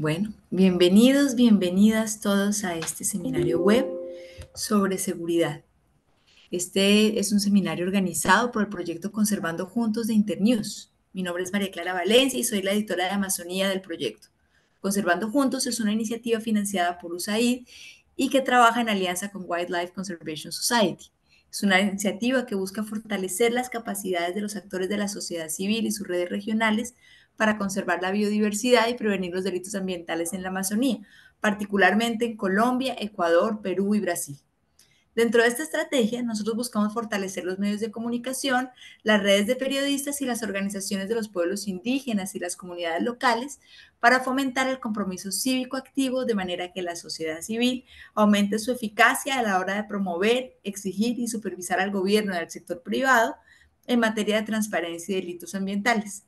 Bueno, bienvenidos, bienvenidas todos a este seminario web sobre seguridad. Este es un seminario organizado por el proyecto Conservando Juntos de Internews. Mi nombre es María Clara Valencia y soy la editora de Amazonía del proyecto. Conservando Juntos es una iniciativa financiada por USAID y que trabaja en alianza con Wildlife Conservation Society. Es una iniciativa que busca fortalecer las capacidades de los actores de la sociedad civil y sus redes regionales para conservar la biodiversidad y prevenir los delitos ambientales en la Amazonía, particularmente en Colombia, Ecuador, Perú y Brasil. Dentro de esta estrategia, nosotros buscamos fortalecer los medios de comunicación, las redes de periodistas y las organizaciones de los pueblos indígenas y las comunidades locales para fomentar el compromiso cívico activo de manera que la sociedad civil aumente su eficacia a la hora de promover, exigir y supervisar al gobierno del sector privado en materia de transparencia y delitos ambientales.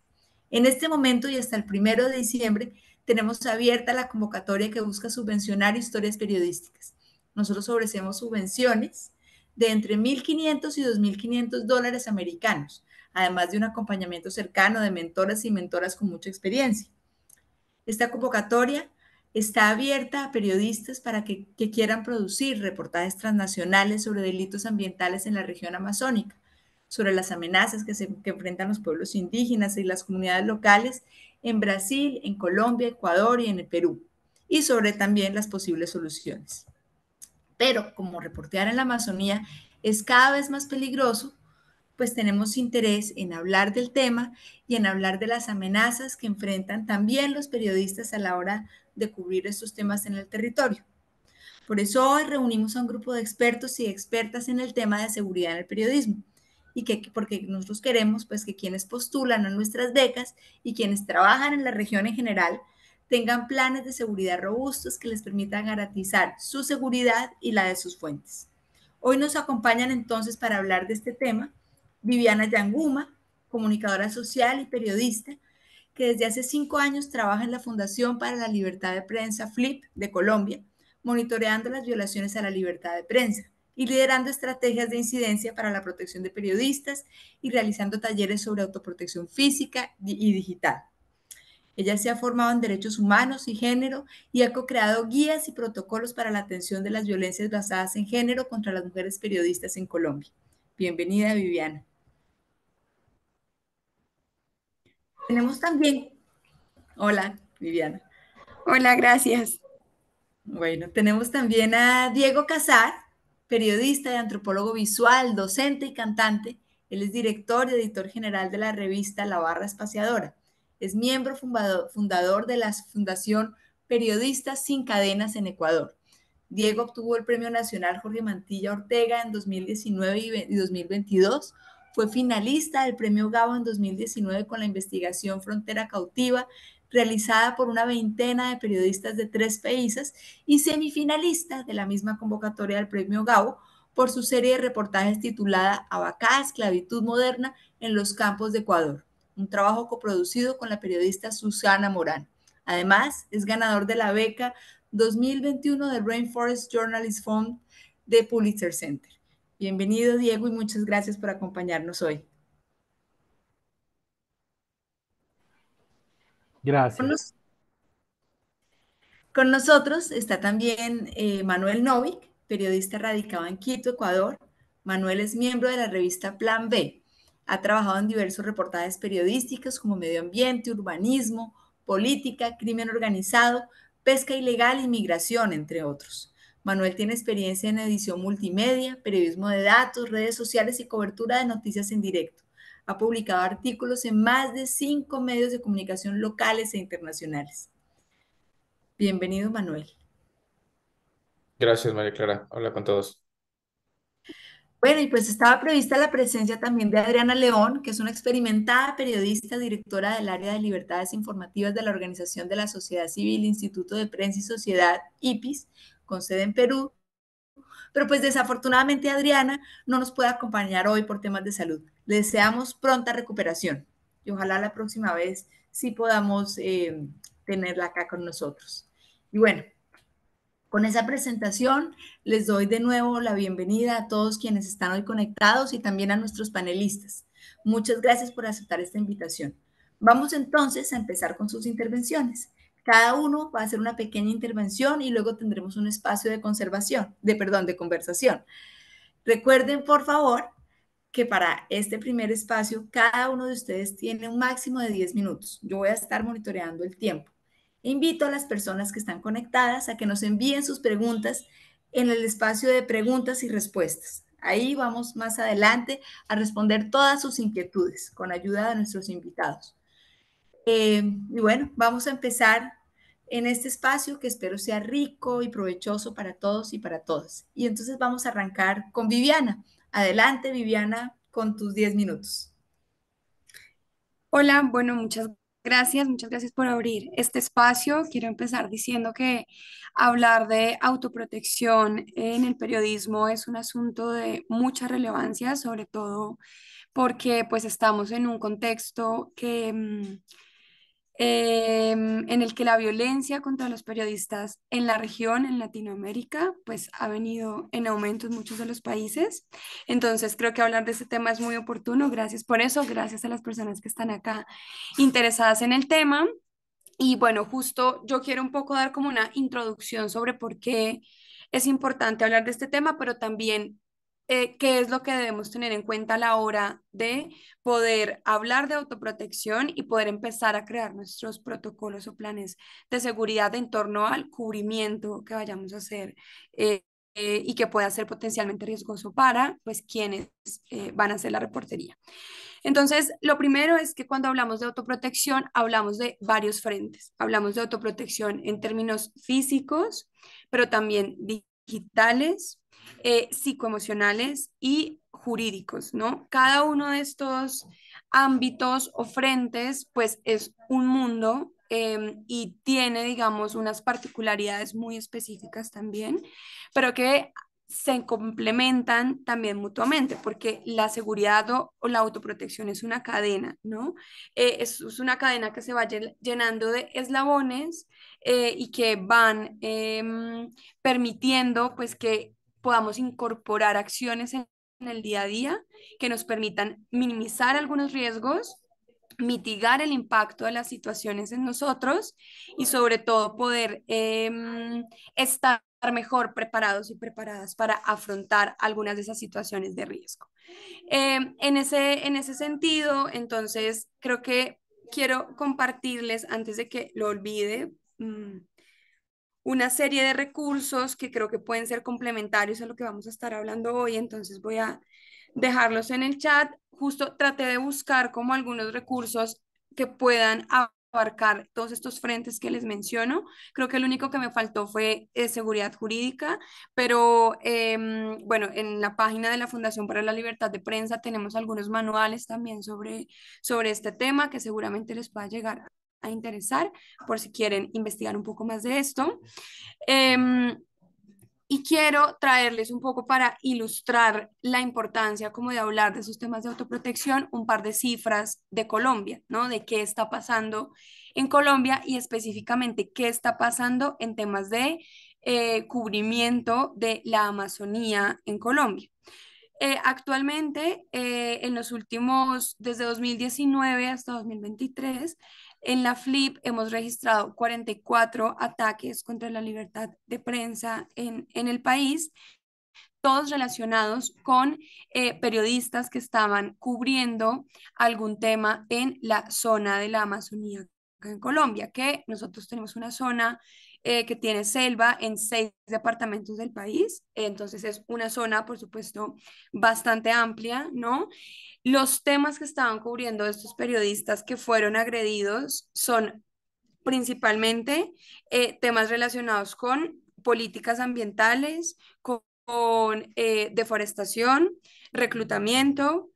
En este momento y hasta el primero de diciembre tenemos abierta la convocatoria que busca subvencionar historias periodísticas. Nosotros ofrecemos subvenciones de entre 1.500 y 2.500 dólares americanos, además de un acompañamiento cercano de mentoras y mentoras con mucha experiencia. Esta convocatoria está abierta a periodistas para que, que quieran producir reportajes transnacionales sobre delitos ambientales en la región amazónica sobre las amenazas que, se, enfrentan los pueblos indígenas y las comunidades locales en Brasil, en Colombia, Ecuador y en el Perú, y sobre también las posibles soluciones. Pero como reportear en la Amazonía es cada vez más peligroso, pues tenemos interés en hablar del tema y en hablar de las amenazas que enfrentan también los periodistas a la hora de cubrir estos temas en el territorio. Por eso hoy reunimos a un grupo de expertos y expertas en el tema de seguridad en el periodismo y que porque nosotros queremos pues que quienes postulan a nuestras becas y quienes trabajan en la región en general tengan planes de seguridad robustos que les permitan garantizar su seguridad y la de sus fuentes. Hoy nos acompañan entonces para hablar de este tema Viviana Yanguma, comunicadora social y periodista, que desde hace cinco años trabaja en la Fundación para la Libertad de Prensa, FLIP, de Colombia, monitoreando las violaciones a la libertad de prensa y liderando estrategias de incidencia para la protección de periodistas y realizando talleres sobre autoprotección física y digital. Ella se ha formado en derechos humanos y género y ha co-creado guías y protocolos para la atención de las violencias basadas en género contra las mujeres periodistas en Colombia. Bienvenida, Viviana. Tenemos también. Hola, Viviana. Hola, gracias. Bueno, tenemos también a Diego Casar, periodista y antropólogo visual, docente y cantante. Él es director y editor general de la revista La Barra Espaciadora. Es miembro fundador, de la Fundación Periodistas Sin Cadenas en Ecuador. Diego obtuvo el Premio Nacional Jorge Mantilla Ortega en 2019 y 2022. Fue finalista del Premio Gabo en 2019 con la investigación Frontera Cautiva realizada por una veintena de periodistas de tres países y semifinalista de la misma convocatoria del Premio Gabo por su serie de reportajes titulada Abacá, Esclavitud Moderna en los Campos de Ecuador, un trabajo coproducido con la periodista Susana Morán. Además, es ganador de la beca 2021 del Rainforest Journalist Fund de Pulitzer Center. Bienvenido, Diego, y muchas gracias por acompañarnos hoy. Gracias. Con, nosotros está también eh, Manuel Novik, periodista radicado en Quito, Ecuador. Manuel es miembro de la revista Plan B. Ha trabajado en diversos reportajes periodísticos como medio ambiente, urbanismo, política, crimen organizado, pesca ilegal y migración, entre otros. Manuel tiene experiencia en edición multimedia, periodismo de datos, redes sociales y cobertura de noticias en directo ha publicado artículos en más de cinco medios de comunicación locales e internacionales. Bienvenido, Manuel. Gracias, María Clara. Hola con todos. Bueno, y pues estaba prevista la presencia también de Adriana León, que es una experimentada periodista, directora del área de libertades informativas de la Organización de la Sociedad Civil, Instituto de Prensa y Sociedad, IPIS, con sede en Perú. Pero pues desafortunadamente Adriana no nos puede acompañar hoy por temas de salud deseamos pronta recuperación y ojalá la próxima vez sí podamos eh, tenerla acá con nosotros. Y bueno, con esa presentación les doy de nuevo la bienvenida a todos quienes están hoy conectados y también a nuestros panelistas. Muchas gracias por aceptar esta invitación. Vamos entonces a empezar con sus intervenciones. Cada uno va a hacer una pequeña intervención y luego tendremos un espacio de conservación, de perdón, de conversación. Recuerden, por favor, que para este primer espacio cada uno de ustedes tiene un máximo de 10 minutos. Yo voy a estar monitoreando el tiempo. Invito a las personas que están conectadas a que nos envíen sus preguntas en el espacio de preguntas y respuestas. Ahí vamos más adelante a responder todas sus inquietudes con ayuda de nuestros invitados. Eh, y bueno, vamos a empezar en este espacio que espero sea rico y provechoso para todos y para todas. Y entonces vamos a arrancar con Viviana. Adelante, Viviana, con tus 10 minutos. Hola, bueno, muchas gracias, muchas gracias por abrir este espacio. Quiero empezar diciendo que hablar de autoprotección en el periodismo es un asunto de mucha relevancia, sobre todo porque pues estamos en un contexto que mm, Em, en el que la violencia contra los periodistas en la región, en Latinoamérica, pues ha venido en aumento en muchos de los países. Entonces creo que hablar de este tema es muy oportuno. Gracias por eso, gracias a las personas que están acá interesadas en el tema. Y bueno, justo yo quiero un poco dar como una introducción sobre por qué es importante hablar de este tema, pero también eh, qué es lo que debemos tener en cuenta a la hora de poder hablar de autoprotección y poder empezar a crear nuestros protocolos o planes de seguridad en torno al cubrimiento que vayamos a hacer eh, eh, y que pueda ser potencialmente riesgoso para pues quienes van a hacer la reportería. Entonces, lo primero es que cuando hablamos de autoprotección, hablamos de varios frentes. Hablamos de autoprotección en términos físicos, pero también digitales, eh, psicoemocionales y jurídicos, ¿no? Cada uno de estos ámbitos o frentes, pues es un mundo eh, y tiene, digamos, unas particularidades muy específicas también, pero que se complementan también mutuamente, porque la seguridad o, la autoprotección es una cadena, ¿no? Eh, es, una cadena que se va llenando de eslabones y que van em, permitiendo pues que podamos incorporar acciones en el día a día que nos permitan minimizar algunos riesgos, mitigar el impacto de las situaciones en nosotros y sobre todo poder em, estar mejor preparados y preparadas para afrontar algunas de esas situaciones de riesgo. Em, en, ese, en ese sentido, entonces, creo que quiero compartirles, antes de que lo olvide, mm, una serie de recursos que creo que pueden ser complementarios a lo que vamos a estar hablando hoy, entonces voy a dejarlos en el chat. Justo traté de buscar como algunos recursos que puedan abarcar todos estos frentes que les menciono. Creo que el único que me faltó fue eh, seguridad jurídica, pero em, bueno, en la página de la Fundación para la Libertad de Prensa tenemos algunos manuales también sobre, sobre este tema que seguramente les va a llegar a interesar por si quieren investigar un poco más de esto. Em, y quiero traerles un poco para ilustrar la importancia como de hablar de esos temas de autoprotección, un par de cifras de Colombia, ¿no? De qué está pasando en Colombia y específicamente qué está pasando en temas de eh, cubrimiento de la Amazonía en Colombia. Eh, actualmente, eh, en los últimos, desde 2019 hasta 2023, en la FLIP hemos registrado 44 ataques contra la libertad de prensa en, el país, todos relacionados con eh, periodistas que estaban cubriendo algún tema en la zona de la Amazonía en Colombia, que nosotros tenemos una zona eh, que tiene selva en seis departamentos del país. Entonces es una zona, por supuesto, bastante amplia, ¿no? Los temas que estaban cubriendo estos periodistas que fueron agredidos son principalmente eh, temas relacionados con políticas ambientales, con, eh, deforestación, reclutamiento,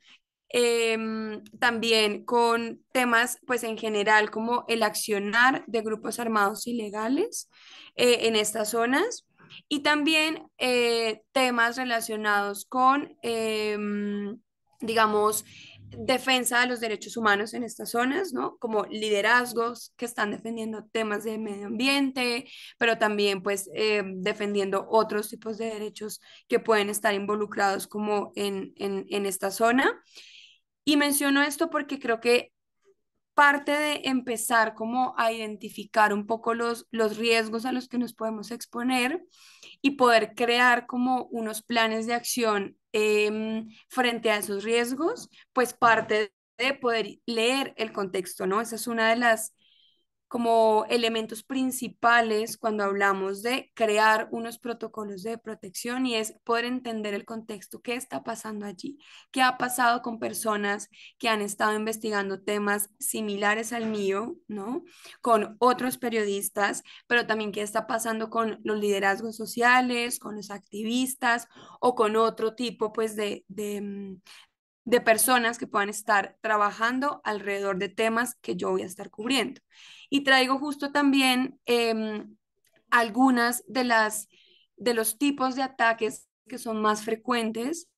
Em, también con temas, pues en general, como el accionar de grupos armados ilegales eh, en estas zonas y también eh, temas relacionados con, em, digamos, defensa de los derechos humanos en estas zonas, ¿no? Como liderazgos que están defendiendo temas de medio ambiente, pero también pues em, defendiendo otros tipos de derechos que pueden estar involucrados como en, en, en esta zona. Y menciono esto porque creo que parte de empezar como a identificar un poco los, los riesgos a los que nos podemos exponer y poder crear como unos planes de acción em, frente a esos riesgos, pues parte de poder leer el contexto, ¿no? Esa es una de las como elementos principales cuando hablamos de crear unos protocolos de protección y es poder entender el contexto, qué está pasando allí, qué ha pasado con personas que han estado investigando temas similares al mío, ¿no? Con otros periodistas, pero también qué está pasando con los liderazgos sociales, con los activistas o con otro tipo, pues, de, de, mm, de personas que puedan estar trabajando alrededor de temas que yo voy a estar cubriendo. Y traigo justo también eh, algunas de las de los tipos de ataques que son más frecuentes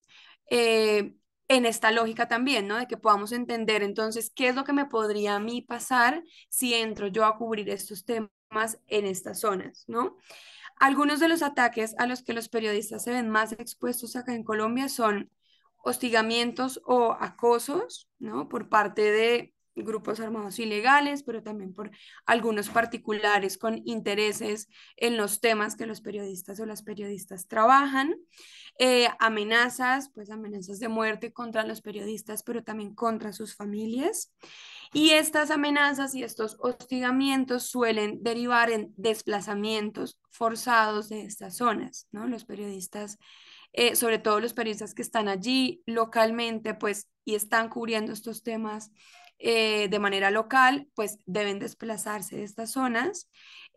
eh, en esta lógica también, ¿no? De que podamos entender entonces qué es lo que me podría a mí pasar si entro yo a cubrir estos temas en estas zonas, ¿no? Algunos de los ataques a los que los periodistas se ven más expuestos acá en Colombia son hostigamientos o acosos, ¿no? Por parte de grupos armados ilegales, pero también por algunos particulares con intereses en los temas que los periodistas o las periodistas trabajan, eh, amenazas, pues amenazas de muerte contra los periodistas, pero también contra sus familias. Y estas amenazas y estos hostigamientos suelen derivar en desplazamientos forzados de estas zonas, ¿no? Los periodistas eh, sobre todo los periodistas que están allí localmente, pues, y están cubriendo estos temas eh, de manera local, pues deben desplazarse de estas zonas.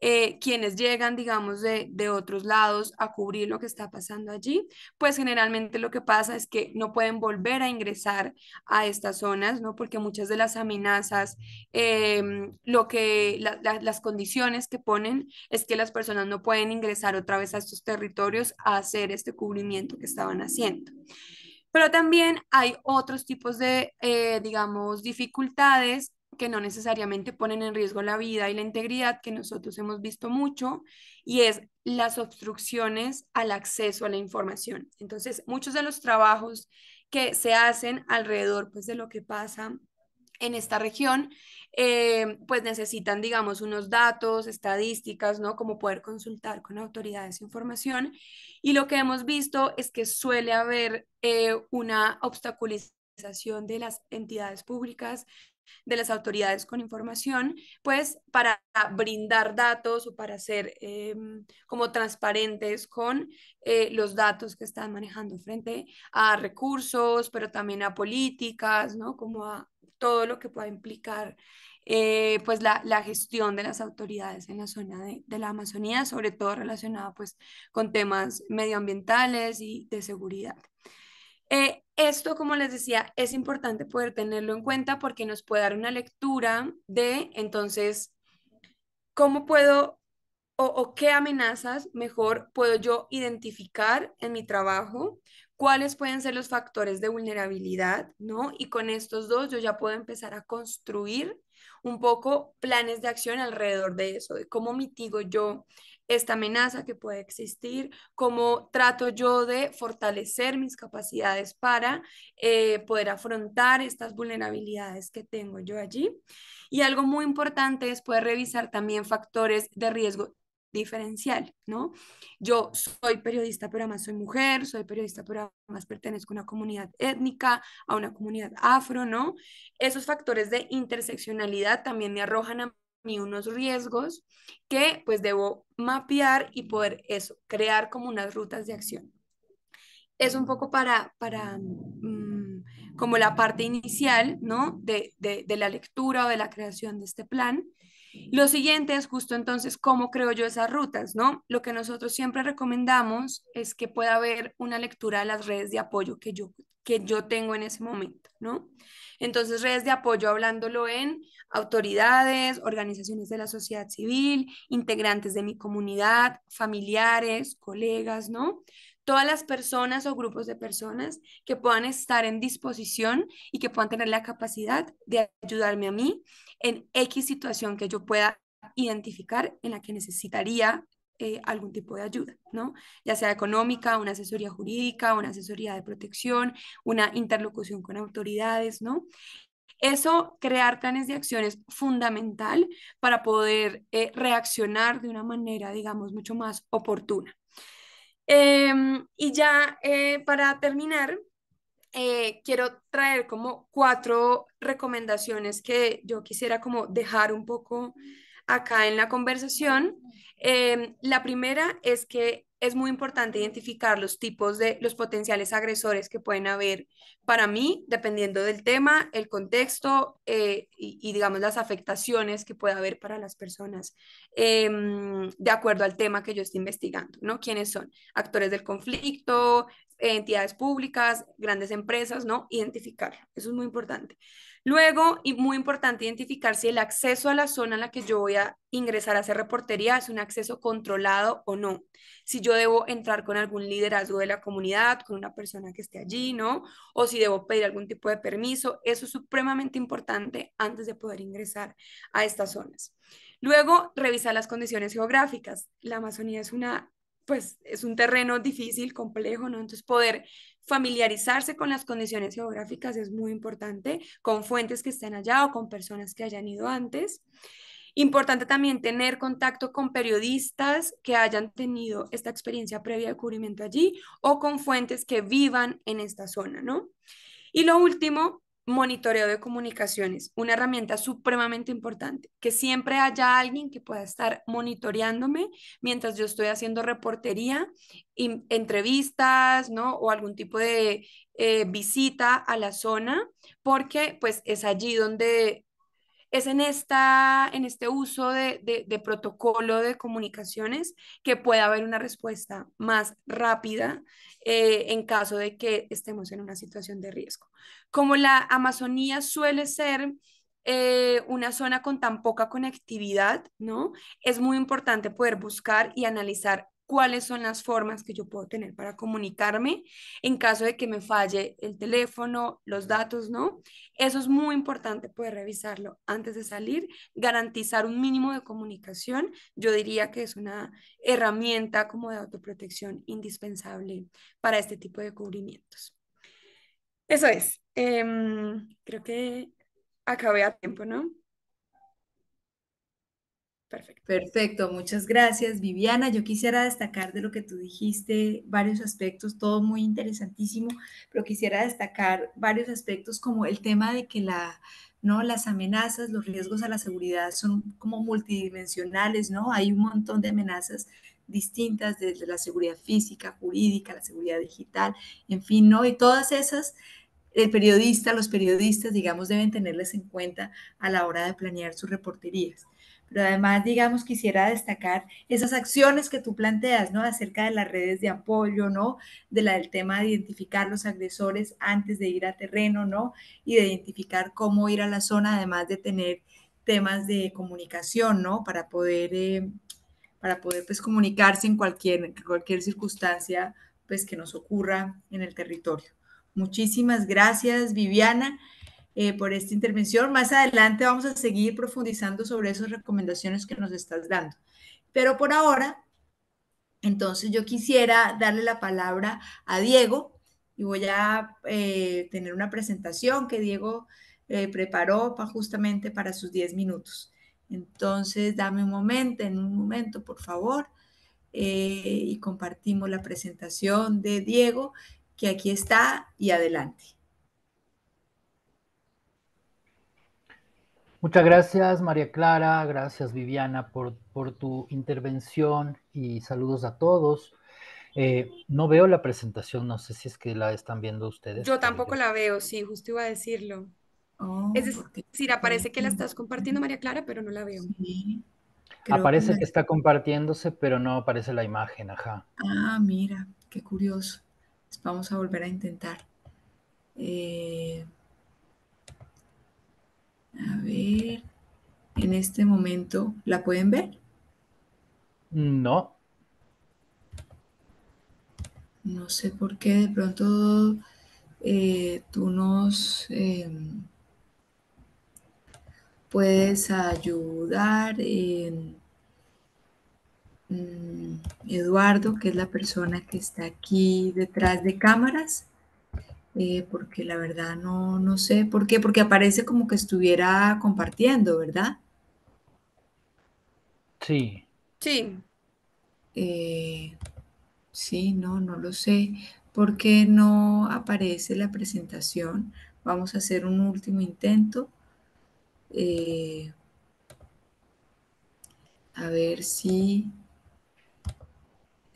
Eh, quienes llegan, digamos, de, otros lados a cubrir lo que está pasando allí, pues generalmente lo que pasa es que no pueden volver a ingresar a estas zonas, ¿no? Porque muchas de las amenazas, em, lo que las condiciones que ponen es que las personas no pueden ingresar otra vez a estos territorios a hacer este cubrimiento que estaban haciendo. Pero también hay otros tipos de, eh, digamos, dificultades que no necesariamente ponen en riesgo la vida y la integridad que nosotros hemos visto mucho, y es las obstrucciones al acceso a la información. Entonces, muchos de los trabajos que se hacen alrededor pues, de lo que pasa en esta región eh, pues necesitan, digamos, unos datos, estadísticas, ¿no? Como poder consultar con autoridades información. Y lo que hemos visto es que suele haber eh, una obstaculización de las entidades públicas, de las autoridades con información, pues para brindar datos o para ser eh, como transparentes con los datos que están manejando frente a recursos, pero también a políticas, ¿no? Como a, todo lo que pueda implicar eh, pues la, gestión de las autoridades en la zona de, la Amazonía, sobre todo relacionada pues con temas medioambientales y de seguridad. Eh, esto, como les decía, es importante poder tenerlo en cuenta porque nos puede dar una lectura de, entonces, cómo puedo o qué amenazas mejor puedo yo identificar en mi trabajo, cuáles pueden ser los factores de vulnerabilidad, ¿no? Y con estos dos yo ya puedo empezar a construir un poco planes de acción alrededor de eso, de cómo mitigo yo esta amenaza que puede existir, cómo trato yo de fortalecer mis capacidades para eh, poder afrontar estas vulnerabilidades que tengo yo allí. Y algo muy importante es poder revisar también factores de riesgo diferencial, ¿no? Yo soy periodista, pero además soy mujer, soy periodista, pero además pertenezco a una comunidad étnica, a una comunidad afro, ¿no? Esos factores de interseccionalidad también me arrojan a mí unos riesgos que pues debo mapear y poder eso, crear como unas rutas de acción. Es un poco para, para mm, como la parte inicial, ¿no? de la lectura o de la creación de este plan. Lo siguiente es justo entonces cómo creo yo esas rutas, ¿no? Lo que nosotros siempre recomendamos es que pueda haber una lectura de las redes de apoyo que yo, que yo tengo en ese momento, ¿no? Entonces, redes de apoyo hablándolo en autoridades, organizaciones de la sociedad civil, integrantes de mi comunidad, familiares, colegas, ¿no? todas las personas o grupos de personas que puedan estar en disposición y que puedan tener la capacidad de ayudarme a mí en X situación que yo pueda identificar en la que necesitaría eh, algún tipo de ayuda, ¿no? Ya sea económica, una asesoría jurídica, una asesoría de protección, una interlocución con autoridades, ¿no? Eso, crear planes de acción es fundamental para poder eh, reaccionar de una manera, digamos, mucho más oportuna. Em, y ya eh, para terminar, eh, quiero traer como cuatro recomendaciones que yo quisiera como dejar un poco acá en la conversación. Em, la primera es que es muy importante identificar los tipos de los potenciales agresores que pueden haber para mí, dependiendo del tema, el contexto eh, y, digamos, las afectaciones que pueda haber para las personas em, de acuerdo al tema que yo estoy investigando, ¿no? ¿Quiénes son? Actores del conflicto, entidades públicas, grandes empresas, ¿no? Identificar, eso es muy importante. Luego, y muy importante identificar si el acceso a la zona en la que yo voy a ingresar a hacer reportería es un acceso controlado o no. Si yo debo entrar con algún liderazgo de la comunidad, con una persona que esté allí, ¿no? O si debo pedir algún tipo de permiso. Eso es supremamente importante antes de poder ingresar a estas zonas. Luego, revisar las condiciones geográficas. La Amazonía es una pues es un terreno difícil, complejo, ¿no? Entonces poder familiarizarse con las condiciones geográficas es muy importante, con fuentes que estén allá o con personas que hayan ido antes. Importante también tener contacto con periodistas que hayan tenido esta experiencia previa de cubrimiento allí o con fuentes que vivan en esta zona, ¿no? Y lo último, monitoreo de comunicaciones, una herramienta supremamente importante, que siempre haya alguien que pueda estar monitoreándome mientras yo estoy haciendo reportería, entrevistas, ¿no? O algún tipo de eh, visita a la zona, porque pues es allí donde es en, esta, en este uso de, protocolo de comunicaciones que pueda haber una respuesta más rápida eh, en caso de que estemos en una situación de riesgo. Como la Amazonía suele ser... Eh, una zona con tan poca conectividad, ¿no? Es muy importante poder buscar y analizar cuáles son las formas que yo puedo tener para comunicarme en caso de que me falle el teléfono, los datos, ¿no? Eso es muy importante poder revisarlo antes de salir, garantizar un mínimo de comunicación. Yo diría que es una herramienta como de autoprotección indispensable para este tipo de cubrimientos. Eso es. Em, creo que acabé a tiempo, ¿no? Perfecto. Perfecto, muchas gracias Viviana. Yo quisiera destacar de lo que tú dijiste varios aspectos, todo muy interesantísimo, pero quisiera destacar varios aspectos como el tema de que la, ¿no? Las amenazas, los riesgos a la seguridad son como multidimensionales, ¿no? Hay un montón de amenazas distintas desde la seguridad física, jurídica, la seguridad digital, en fin, ¿no? Y todas esas el periodista, los periodistas, digamos, deben tenerles en cuenta a la hora de planear sus reporterías pero además, digamos, quisiera destacar esas acciones que tú planteas, ¿no? Acerca de las redes de apoyo, ¿no? De la, del tema de identificar los agresores antes de ir a terreno, ¿no? Y de identificar cómo ir a la zona, además de tener temas de comunicación, ¿no? Para poder, eh, para poder pues, comunicarse en cualquier, cualquier circunstancia pues, que nos ocurra en el territorio. Muchísimas gracias, Viviana. Eh, por esta intervención. Más adelante vamos a seguir profundizando sobre esas recomendaciones que nos estás dando. Pero por ahora, entonces yo quisiera darle la palabra a Diego y voy a eh, tener una presentación que Diego eh, preparó justamente para sus 10 minutos. Entonces, dame un momento, en un momento, por favor, y compartimos la presentación de Diego, que aquí está y adelante. Muchas gracias, María Clara. Gracias, Viviana, por, tu intervención y saludos a todos. Eh, no veo la presentación, no sé si es que la están viendo ustedes. Yo tampoco la veo, sí, justo iba a decirlo. Oh, es decir, aparece que la estás compartiendo, María Clara, pero no la veo. Aparece que... está compartiéndose, pero no aparece la imagen, ajá. Ah, mira, qué curioso. Vamos a volver a intentar. Eh, a ver, en este momento, ¿la pueden ver? No. No sé por qué de pronto eh, tú nos em, puedes ayudar. Mm, Eduardo, que es la persona que está aquí detrás de cámaras. Eh, porque la verdad no, no sé por qué, porque aparece como que estuviera compartiendo, ¿verdad? Sí. Sí. Eh, sí, no, no lo sé. ¿Por qué no aparece la presentación? Vamos a hacer un último intento. Eh, a ver si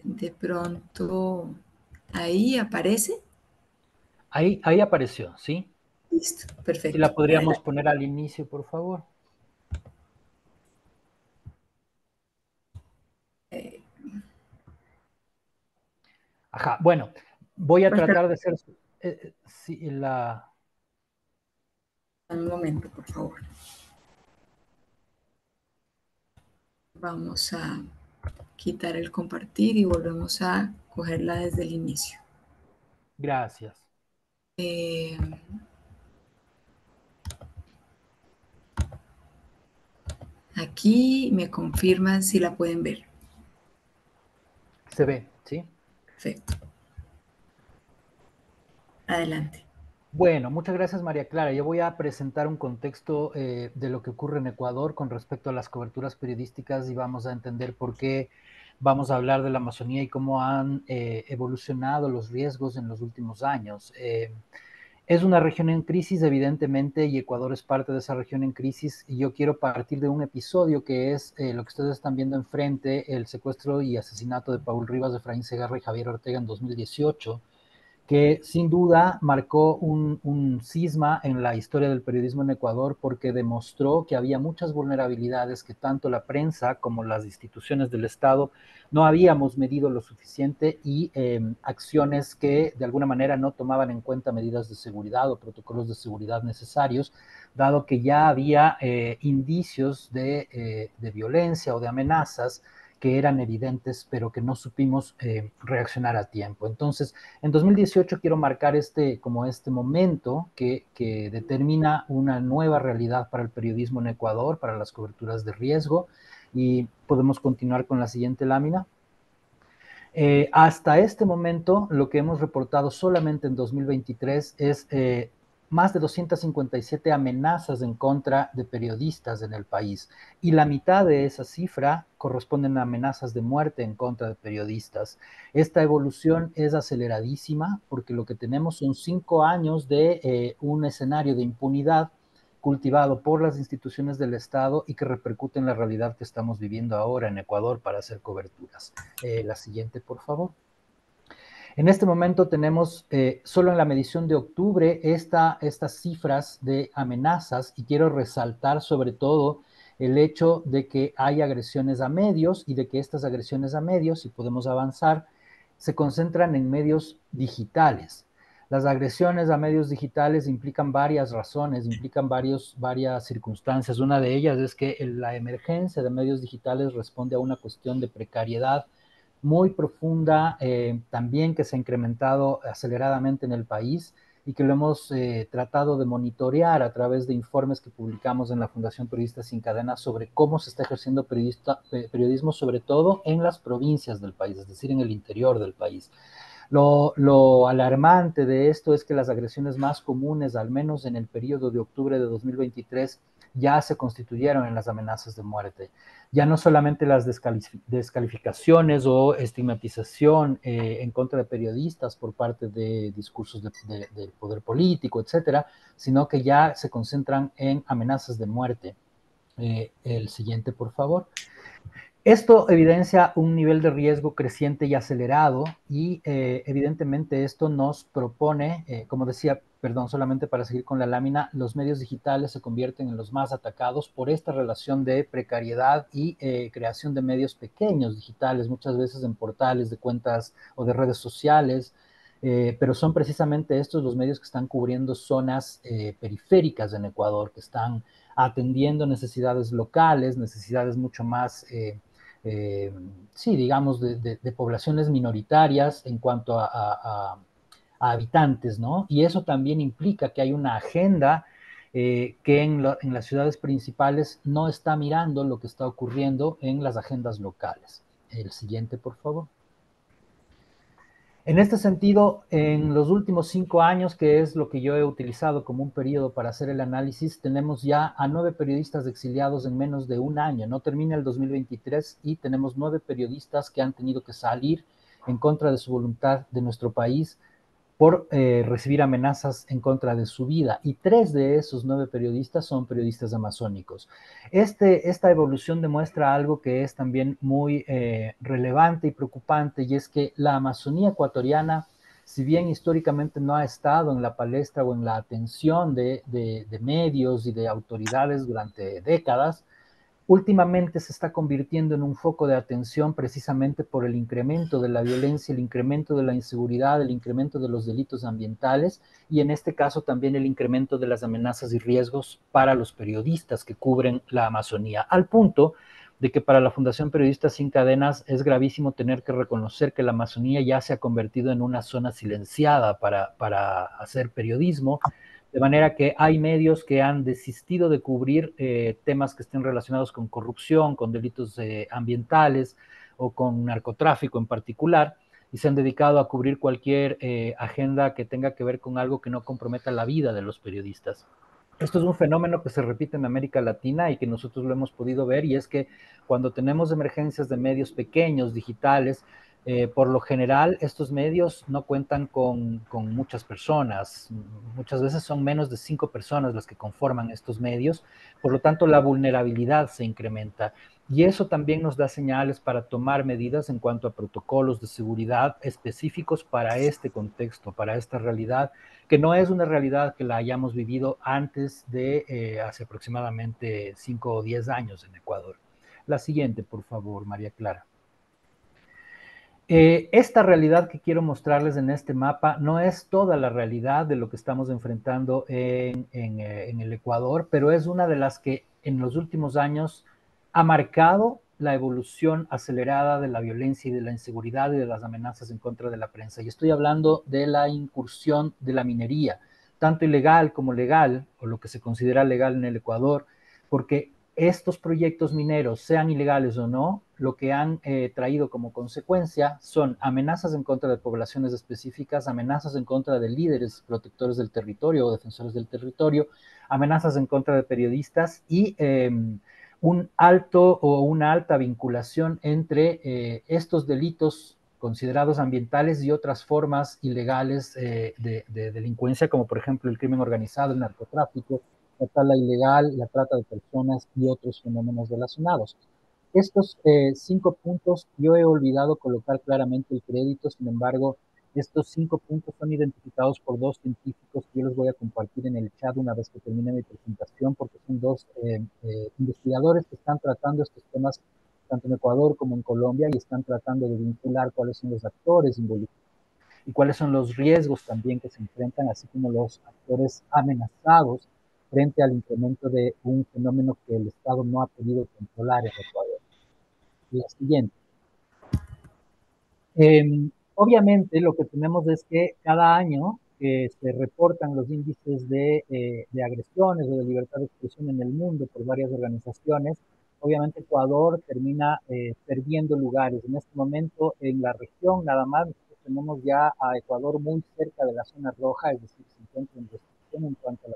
de pronto ahí aparece. Ahí, apareció, ¿sí? Listo, perfecto. Y la podríamos poner al inicio, por favor. Ajá, bueno, voy a tratar de hacer eh, eh, la... Un momento, por favor. Vamos a quitar el compartir y volvemos a cogerla desde el inicio. Gracias. Eh, aquí me confirman si la pueden ver. Se ve, ¿sí? Perfecto. Adelante. Bueno, muchas gracias María Clara. Yo voy a presentar un contexto eh, de lo que ocurre en Ecuador con respecto a las coberturas periodísticas y vamos a entender por qué vamos a hablar de la Amazonía y cómo han eh, evolucionado los riesgos en los últimos años. Eh, es una región en crisis, evidentemente, y Ecuador es parte de esa región en crisis. Y yo quiero partir de un episodio que es eh, lo que ustedes están viendo enfrente, el secuestro y asesinato de Paul Rivas, de Efraín Segarra y Javier Ortega en 2018 que sin duda marcó un, un, cisma en la historia del periodismo en Ecuador porque demostró que había muchas vulnerabilidades que tanto la prensa como las instituciones del Estado no habíamos medido lo suficiente y em, acciones que de alguna manera no tomaban en cuenta medidas de seguridad o protocolos de seguridad necesarios, dado que ya había eh, indicios de, eh, de violencia o de amenazas que eran evidentes, pero que no supimos eh, reaccionar a tiempo. Entonces, en 2018 quiero marcar este, como este momento que, que determina una nueva realidad para el periodismo en Ecuador, para las coberturas de riesgo, y podemos continuar con la siguiente lámina. Eh, hasta este momento, lo que hemos reportado solamente en 2023 es eh, más de 257 amenazas en contra de periodistas en el país y la mitad de esa cifra corresponden a amenazas de muerte en contra de periodistas. Esta evolución es aceleradísima porque lo que tenemos son cinco años de eh, un escenario de impunidad cultivado por las instituciones del Estado y que repercute en la realidad que estamos viviendo ahora en Ecuador para hacer coberturas. Eh, la siguiente, por favor. En este momento tenemos eh, solo en la medición de octubre estas cifras de amenazas y quiero resaltar sobre todo el hecho de que hay agresiones a medios y de que estas agresiones a medios, si podemos avanzar, se concentran en medios digitales. Las agresiones a medios digitales implican varias razones, implican varias circunstancias. Una de ellas es que la emergencia de medios digitales responde a una cuestión de precariedad muy profunda, eh, también que se ha incrementado aceleradamente en el país y que lo hemos eh, tratado de monitorear a través de informes que publicamos en la Fundación periodistas Sin Cadena sobre cómo se está ejerciendo periodismo, sobre todo en las provincias del país, es decir, en el interior del país. Lo, lo, alarmante de esto es que las agresiones más comunes, al menos en el periodo de octubre de 2023, ya se constituyeron en las amenazas de muerte. Ya no solamente las descalificaciones o estigmatización eh, en contra de periodistas por parte de discursos del poder político, etcétera, sino que ya se concentran en amenazas de muerte. Eh, el siguiente, por favor. Esto evidencia un nivel de riesgo creciente y acelerado y eh, evidentemente esto nos propone, eh, como decía, perdón, solamente para seguir con la lámina, los medios digitales se convierten en los más atacados por esta relación de precariedad y eh, creación de medios pequeños digitales, muchas veces en portales de cuentas o de redes sociales, pero son precisamente estos los medios que están cubriendo zonas periféricas en Ecuador, que están atendiendo necesidades locales, necesidades mucho más eh, sí, digamos, de, poblaciones minoritarias en cuanto a, habitantes, ¿no? Y eso también implica que hay una agenda eh, que en, las ciudades principales no está mirando lo que está ocurriendo en las agendas locales. El siguiente, por favor. En este sentido, en los últimos cinco años, que es lo que yo he utilizado como un periodo para hacer el análisis, tenemos ya a nueve periodistas exiliados en menos de un año. No termina el 2023 y tenemos nueve periodistas que han tenido que salir en contra de su voluntad de nuestro país por eh, recibir amenazas en contra de su vida. Y tres de esos nueve periodistas son periodistas amazónicos. Este, esta evolución demuestra algo que es también muy eh, relevante y preocupante, y es que la Amazonía ecuatoriana, si bien históricamente no ha estado en la palestra o en la atención de, de medios y de autoridades durante décadas, últimamente se está convirtiendo en un foco de atención precisamente por el incremento de la violencia, el incremento de la inseguridad, el incremento de los delitos ambientales y en este caso también el incremento de las amenazas y riesgos para los periodistas que cubren la Amazonía, al punto de que para la Fundación Periodistas Sin Cadenas es gravísimo tener que reconocer que la Amazonía ya se ha convertido en una zona silenciada para, para hacer periodismo de manera que hay medios que han desistido de cubrir eh, temas que estén relacionados con corrupción, con delitos eh, ambientales o con narcotráfico en particular, y se han dedicado a cubrir cualquier eh, agenda que tenga que ver con algo que no comprometa la vida de los periodistas. Esto es un fenómeno que se repite en América Latina y que nosotros lo hemos podido ver y es que cuando tenemos emergencias de medios pequeños, digitales, eh, por lo general, estos medios no cuentan con, muchas personas. Muchas veces son menos de cinco personas las que conforman estos medios. Por lo tanto, la vulnerabilidad se incrementa. Y eso también nos da señales para tomar medidas en cuanto a protocolos de seguridad específicos para este contexto, para esta realidad, que no es una realidad que la hayamos vivido antes de eh, hace aproximadamente cinco o diez años en Ecuador. La siguiente, por favor, María Clara. Eh, esta realidad que quiero mostrarles en este mapa no es toda la realidad de lo que estamos enfrentando eh, en el Ecuador, pero es una de las que en los últimos años ha marcado la evolución acelerada de la violencia y de la inseguridad y de las amenazas en contra de la prensa. Y estoy hablando de la incursión de la minería, tanto ilegal como legal, o lo que se considera legal en el Ecuador, porque estos proyectos mineros, sean ilegales o no, lo que han eh, traído como consecuencia son amenazas en contra de poblaciones específicas, amenazas en contra de líderes protectores del territorio o defensores del territorio, amenazas en contra de periodistas y em, un alto o una alta vinculación entre eh, estos delitos considerados ambientales y otras formas ilegales eh, de delincuencia, como por ejemplo el crimen organizado, el narcotráfico, la tala ilegal, la trata de personas y otros fenómenos relacionados. Estos eh, cinco puntos, yo he olvidado colocar claramente el crédito, sin embargo, estos cinco puntos son identificados por dos científicos que yo los voy a compartir en el chat una vez que termine mi presentación, porque son dos eh, eh, investigadores que están tratando estos temas tanto en Ecuador como en Colombia y están tratando de vincular cuáles son los actores involucrados y cuáles son los riesgos también que se enfrentan, así como los actores amenazados frente al incremento de un fenómeno que el Estado no ha podido controlar en Ecuador. La siguiente. Em, obviamente lo que tenemos es que cada año que se reportan los índices eh, de, agresiones o de libertad de expresión en el mundo por varias organizaciones, obviamente Ecuador termina eh, perdiendo lugares. En este momento en la región nada más tenemos ya a Ecuador muy cerca de la zona roja, es decir, se encuentra en restricción en cuanto a la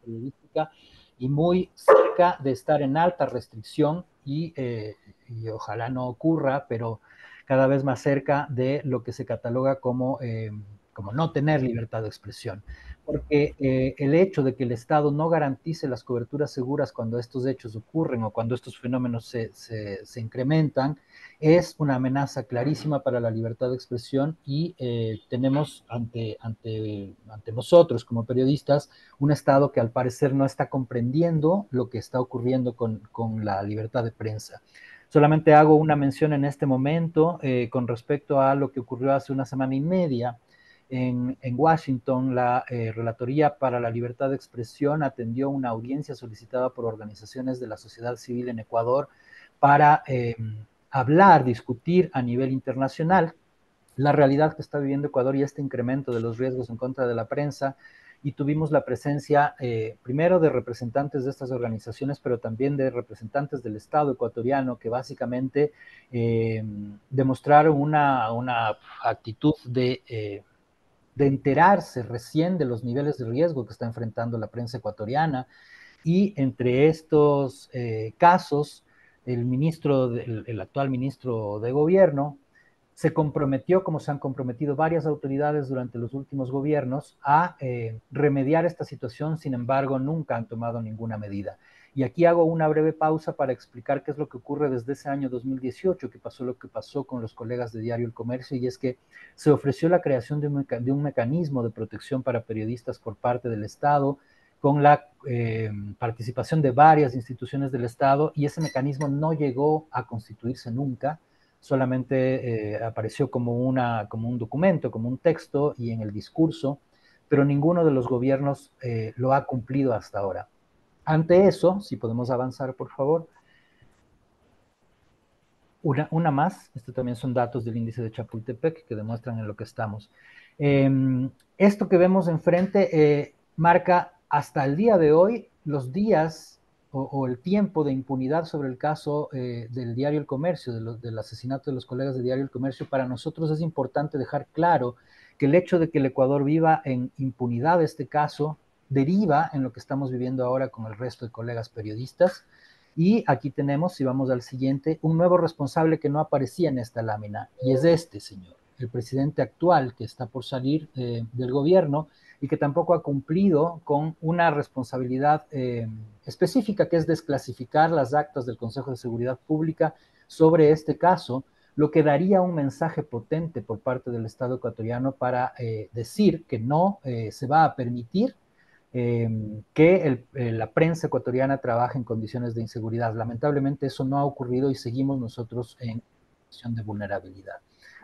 periodística y muy cerca de estar en alta restricción eh, y, ojalá no ocurra, pero cada vez más cerca de lo que se cataloga como, eh, como no tener libertad de expresión porque eh, el hecho de que el Estado no garantice las coberturas seguras cuando estos hechos ocurren o cuando estos fenómenos se, incrementan es una amenaza clarísima para la libertad de expresión y eh, tenemos ante, nosotros como periodistas un Estado que al parecer no está comprendiendo lo que está ocurriendo con, la libertad de prensa. Solamente hago una mención en este momento eh, con respecto a lo que ocurrió hace una semana y media en, Washington, la eh, Relatoría para la Libertad de Expresión atendió una audiencia solicitada por organizaciones de la sociedad civil en Ecuador para em, hablar, discutir a nivel internacional la realidad que está viviendo Ecuador y este incremento de los riesgos en contra de la prensa. Y tuvimos la presencia eh, primero de representantes de estas organizaciones, pero también de representantes del Estado ecuatoriano que básicamente em, demostraron una, actitud de eh, de enterarse recién de los niveles de riesgo que está enfrentando la prensa ecuatoriana. Y entre estos eh, casos, el, ministro, el, actual ministro de Gobierno, se comprometió, como se han comprometido varias autoridades durante los últimos gobiernos, a eh, remediar esta situación, sin embargo, nunca han tomado ninguna medida. Y aquí hago una breve pausa para explicar qué es lo que ocurre desde ese año 2018, que pasó lo que pasó con los colegas de Diario El Comercio, y es que se ofreció la creación de un, mecanismo de protección para periodistas por parte del Estado, con la eh, participación de varias instituciones del Estado, y ese mecanismo no llegó a constituirse nunca, solamente eh, apareció como, una, como un documento, como un texto y en el discurso, pero ninguno de los gobiernos eh, lo ha cumplido hasta ahora. Ante eso, si podemos avanzar, por favor. Una, más, esto también son datos del índice de Chapultepec que demuestran en lo que estamos. Em, esto que vemos enfrente eh, marca hasta el día de hoy los días o, el tiempo de impunidad sobre el caso eh, del diario El Comercio, del asesinato de los colegas de diario El Comercio. Para nosotros es importante dejar claro que el hecho de que el Ecuador viva en impunidad este caso deriva en lo que estamos viviendo ahora con el resto de colegas periodistas. Y aquí tenemos, si vamos al siguiente, un nuevo responsable que no aparecía en esta lámina, y es este señor, el presidente actual que está por salir eh, del gobierno y que tampoco ha cumplido con una responsabilidad eh, específica, que es desclasificar las actas del Consejo de Seguridad Pública sobre este caso, lo que daría un mensaje potente por parte del Estado ecuatoriano para eh, decir que no se va a permitir Em, que eh, la prensa ecuatoriana trabaja en condiciones de inseguridad. Lamentablemente eso no ha ocurrido y seguimos nosotros en situación de vulnerabilidad.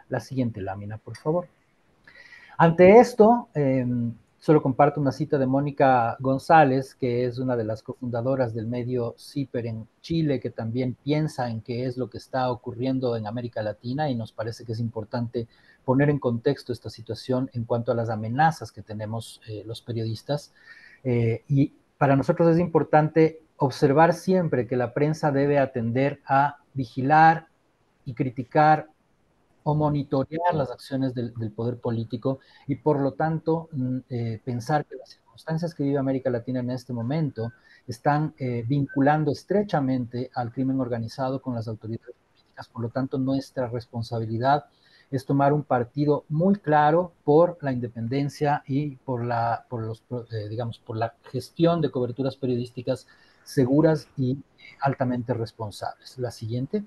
La siguiente lámina, por favor. Ante esto, em, solo comparto una cita de Mónica González, que es una de las cofundadoras del medio CIPER en Chile, que también piensa en qué es lo que está ocurriendo en América Latina y nos parece que es importante poner en contexto esta situación en cuanto a las amenazas que tenemos eh, los periodistas. Eh, y para nosotros es importante observar siempre que la prensa debe atender a vigilar y criticar o monitorear las acciones del, poder político y por lo tanto eh, pensar que las circunstancias que vive América Latina en este momento están vinculando estrechamente al crimen organizado con las autoridades políticas. Por lo tanto, nuestra responsabilidad es tomar un partido muy claro por la independencia y por la, por los, eh, digamos, por la gestión de coberturas periodísticas seguras y altamente responsables. La siguiente.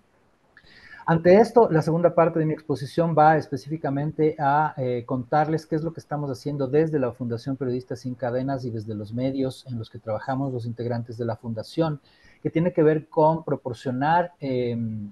Ante esto, la segunda parte de mi exposición va específicamente a eh, contarles qué es lo que estamos haciendo desde la Fundación Periodistas Sin Cadenas y desde los medios en los que trabajamos los integrantes de la Fundación, que tiene que ver con proporcionar em,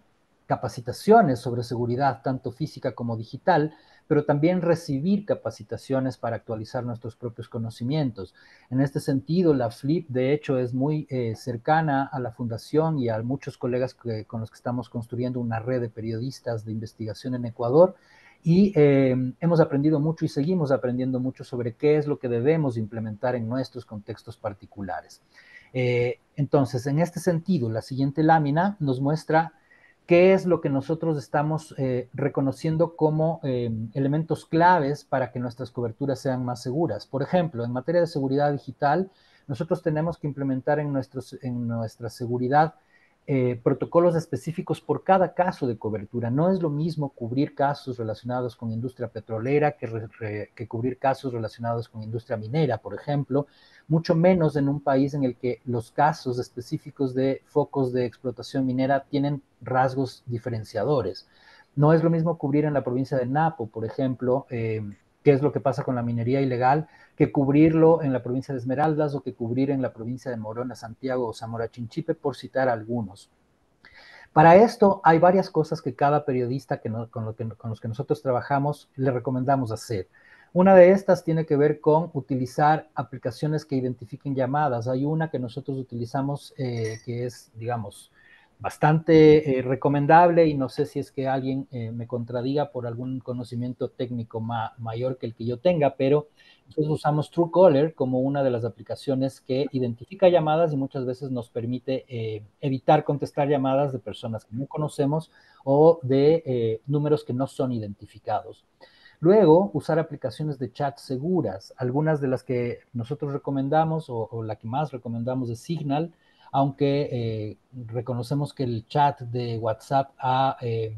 capacitaciones sobre seguridad, tanto física como digital, pero también recibir capacitaciones para actualizar nuestros propios conocimientos. En este sentido, la FLIP, de hecho, es muy eh, cercana a la Fundación y a muchos colegas con los que estamos construyendo una red de periodistas de investigación en Ecuador. Y eh, hemos aprendido mucho y seguimos aprendiendo mucho sobre qué es lo que debemos implementar en nuestros contextos particulares. Eh, entonces, en este sentido, la siguiente lámina nos muestra qué es lo que nosotros estamos eh, reconociendo como eh, elementos claves para que nuestras coberturas sean más seguras. Por ejemplo, en materia de seguridad digital, nosotros tenemos que implementar en, en nuestra seguridad eh, protocolos específicos por cada caso de cobertura. No es lo mismo cubrir casos relacionados con industria petrolera que, cubrir casos relacionados con industria minera, por ejemplo, mucho menos en un país en el que los casos específicos de focos de explotación minera tienen rasgos diferenciadores. No es lo mismo cubrir en la provincia de Napo, por ejemplo, eh, qué es lo que pasa con la minería ilegal que cubrirlo en la provincia de Esmeraldas o que cubrir en la provincia de Morona, Santiago o Zamora Chinchipe, por citar algunos. Para esto hay varias cosas que cada periodista que con, los que nosotros trabajamos le recomendamos hacer. Una de estas tiene que ver con utilizar aplicaciones que identifiquen llamadas. Hay una que nosotros utilizamos eh, que es, digamos, bastante eh, recomendable y no sé si es que alguien eh, me contradiga por algún conocimiento técnico mayor que el que yo tenga, pero nosotros usamos Truecaller como una de las aplicaciones que identifica llamadas y muchas veces nos permite eh, evitar contestar llamadas de personas que no conocemos o de números que no son identificados. Luego, usar aplicaciones de chat seguras. Algunas de las que nosotros recomendamos o la que más recomendamos es Signal, aunque eh, reconocemos que el chat de WhatsApp ha em,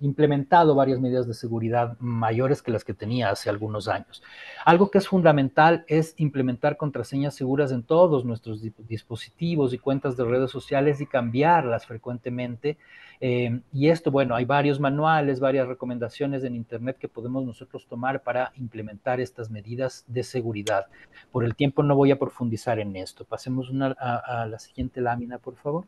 implementado varias medidas de seguridad mayores que las que tenía hace algunos años. Algo que es fundamental es implementar contraseñas seguras en todos nuestros dispositivos y cuentas de redes sociales y cambiarlas frecuentemente. Eh, y esto, bueno, hay varios manuales, varias recomendaciones en Internet que podemos nosotros tomar para implementar estas medidas de seguridad. Por el tiempo no voy a profundizar en esto. Pasemos a la siguiente lámina, por favor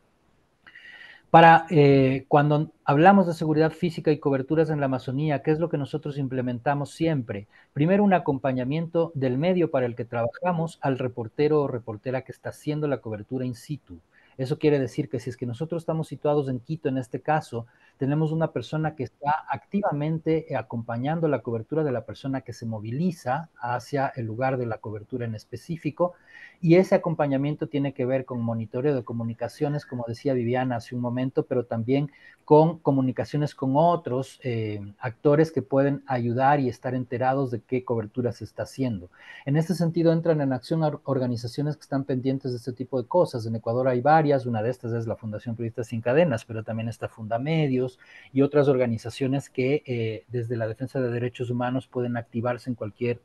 para eh, cuando hablamos de seguridad física y coberturas en la Amazonía, ¿qué es lo que nosotros implementamos siempre? Primero, un acompañamiento del medio para el que trabajamos al reportero o reportera que está haciendo la cobertura in situ. Eso quiere decir que si es que nosotros estamos situados en Quito, en este caso, tenemos una persona que está activamente acompañando la cobertura de la persona que se moviliza hacia el lugar de la cobertura en específico y ese acompañamiento tiene que ver con monitoreo de comunicaciones, como decía Viviana hace un momento, pero también con comunicaciones con otros eh, actores que pueden ayudar y estar enterados de qué cobertura se está haciendo. En este sentido, entran en acción organizaciones que están pendientes de este tipo de cosas. En Ecuador hay varias, una de estas es la Fundación Periodistas Sin Cadenas, pero también está Fundamedios y otras organizaciones que eh, desde la defensa de derechos humanos pueden activarse en cualquier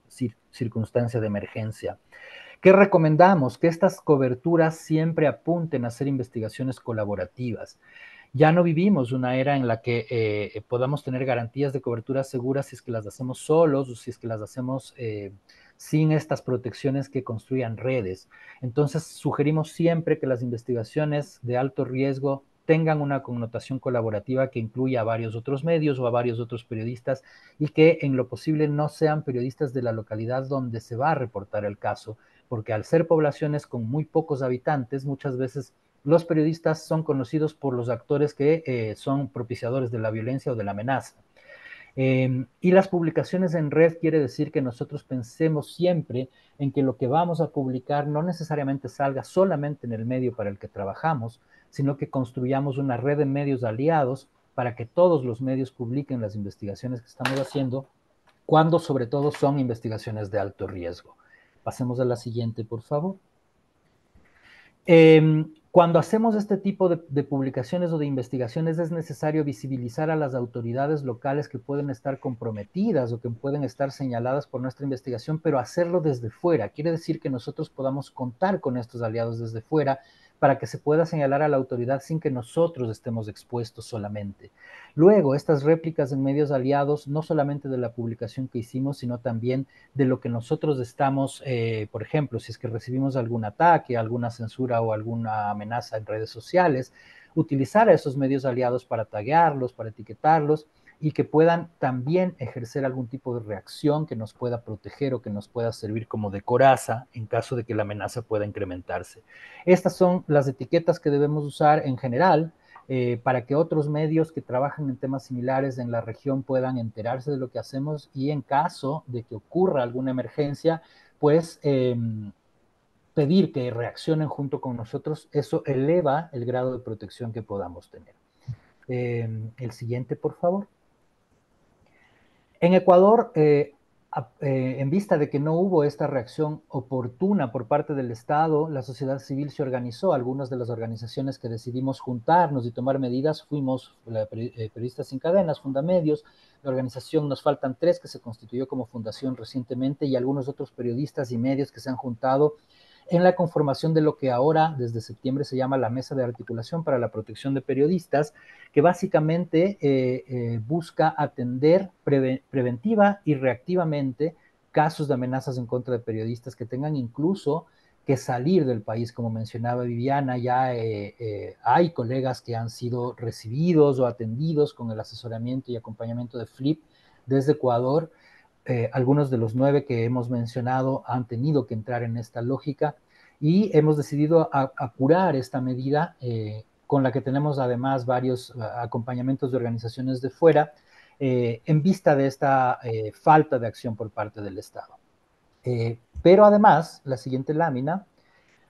circunstancia de emergencia. ¿Qué recomendamos? Que estas coberturas siempre apunten a hacer investigaciones colaborativas. Ya no vivimos una era en la que eh, podamos tener garantías de cobertura segura si es que las hacemos solos o si es que las hacemos eh, sin estas protecciones que construyan redes. Entonces, sugerimos siempre que las investigaciones de alto riesgo tengan una connotación colaborativa que incluya a varios otros medios o a varios otros periodistas y que en lo posible no sean periodistas de la localidad donde se va a reportar el caso, porque al ser poblaciones con muy pocos habitantes, muchas veces los periodistas son conocidos por los actores que eh, son propiciadores de la violencia o de la amenaza. Em, y las publicaciones en red quiere decir que nosotros pensemos siempre en que lo que vamos a publicar no necesariamente salga solamente en el medio para el que trabajamos, sino que construyamos una red de medios aliados para que todos los medios publiquen las investigaciones que estamos haciendo, cuando sobre todo son investigaciones de alto riesgo. Pasemos a la siguiente, por favor. Em, cuando hacemos este tipo de, publicaciones o de investigaciones es necesario visibilizar a las autoridades locales que pueden estar comprometidas o que pueden estar señaladas por nuestra investigación, pero hacerlo desde fuera. Quiere decir que nosotros podamos contar con estos aliados desde fuera para que se pueda señalar a la autoridad sin que nosotros estemos expuestos solamente. Luego, estas réplicas en medios aliados, no solamente de la publicación que hicimos, sino también de lo que nosotros estamos, eh, por ejemplo, si es que recibimos algún ataque, alguna censura o alguna amenaza en redes sociales, utilizar a esos medios aliados para taguearlos, para etiquetarlos y que puedan también ejercer algún tipo de reacción que nos pueda proteger o que nos pueda servir como de coraza en caso de que la amenaza pueda incrementarse. Estas son las etiquetas que debemos usar en general eh, para que otros medios que trabajan en temas similares en la región puedan enterarse de lo que hacemos y en caso de que ocurra alguna emergencia, pues em, pedir que reaccionen junto con nosotros, eso eleva el grado de protección que podamos tener. Em, el siguiente, por favor. En Ecuador, eh, eh, en vista de que no hubo esta reacción oportuna por parte del Estado, la sociedad civil se organizó. Algunas de las organizaciones que decidimos juntarnos y tomar medidas fuimos la, eh, Periodistas Sin Cadenas, Fundamedios, la organización Nos Faltan Tres, que se constituyó como fundación recientemente, y algunos otros periodistas y medios que se han juntado en la conformación de lo que ahora desde septiembre se llama la Mesa de Articulación para la Protección de Periodistas, que básicamente eh, eh, busca atender preventiva y reactivamente casos de amenazas en contra de periodistas que tengan incluso que salir del país, como mencionaba Viviana, ya eh, hay colegas que han sido recibidos o atendidos con el asesoramiento y acompañamiento de Flip desde Ecuador eh, algunos de los nueve que hemos mencionado han tenido que entrar en esta lógica y hemos decidido apurar esta medida eh, con la que tenemos además varios eh, acompañamientos de organizaciones de fuera en vista de esta falta de acción por parte del Estado. pero además, la siguiente lámina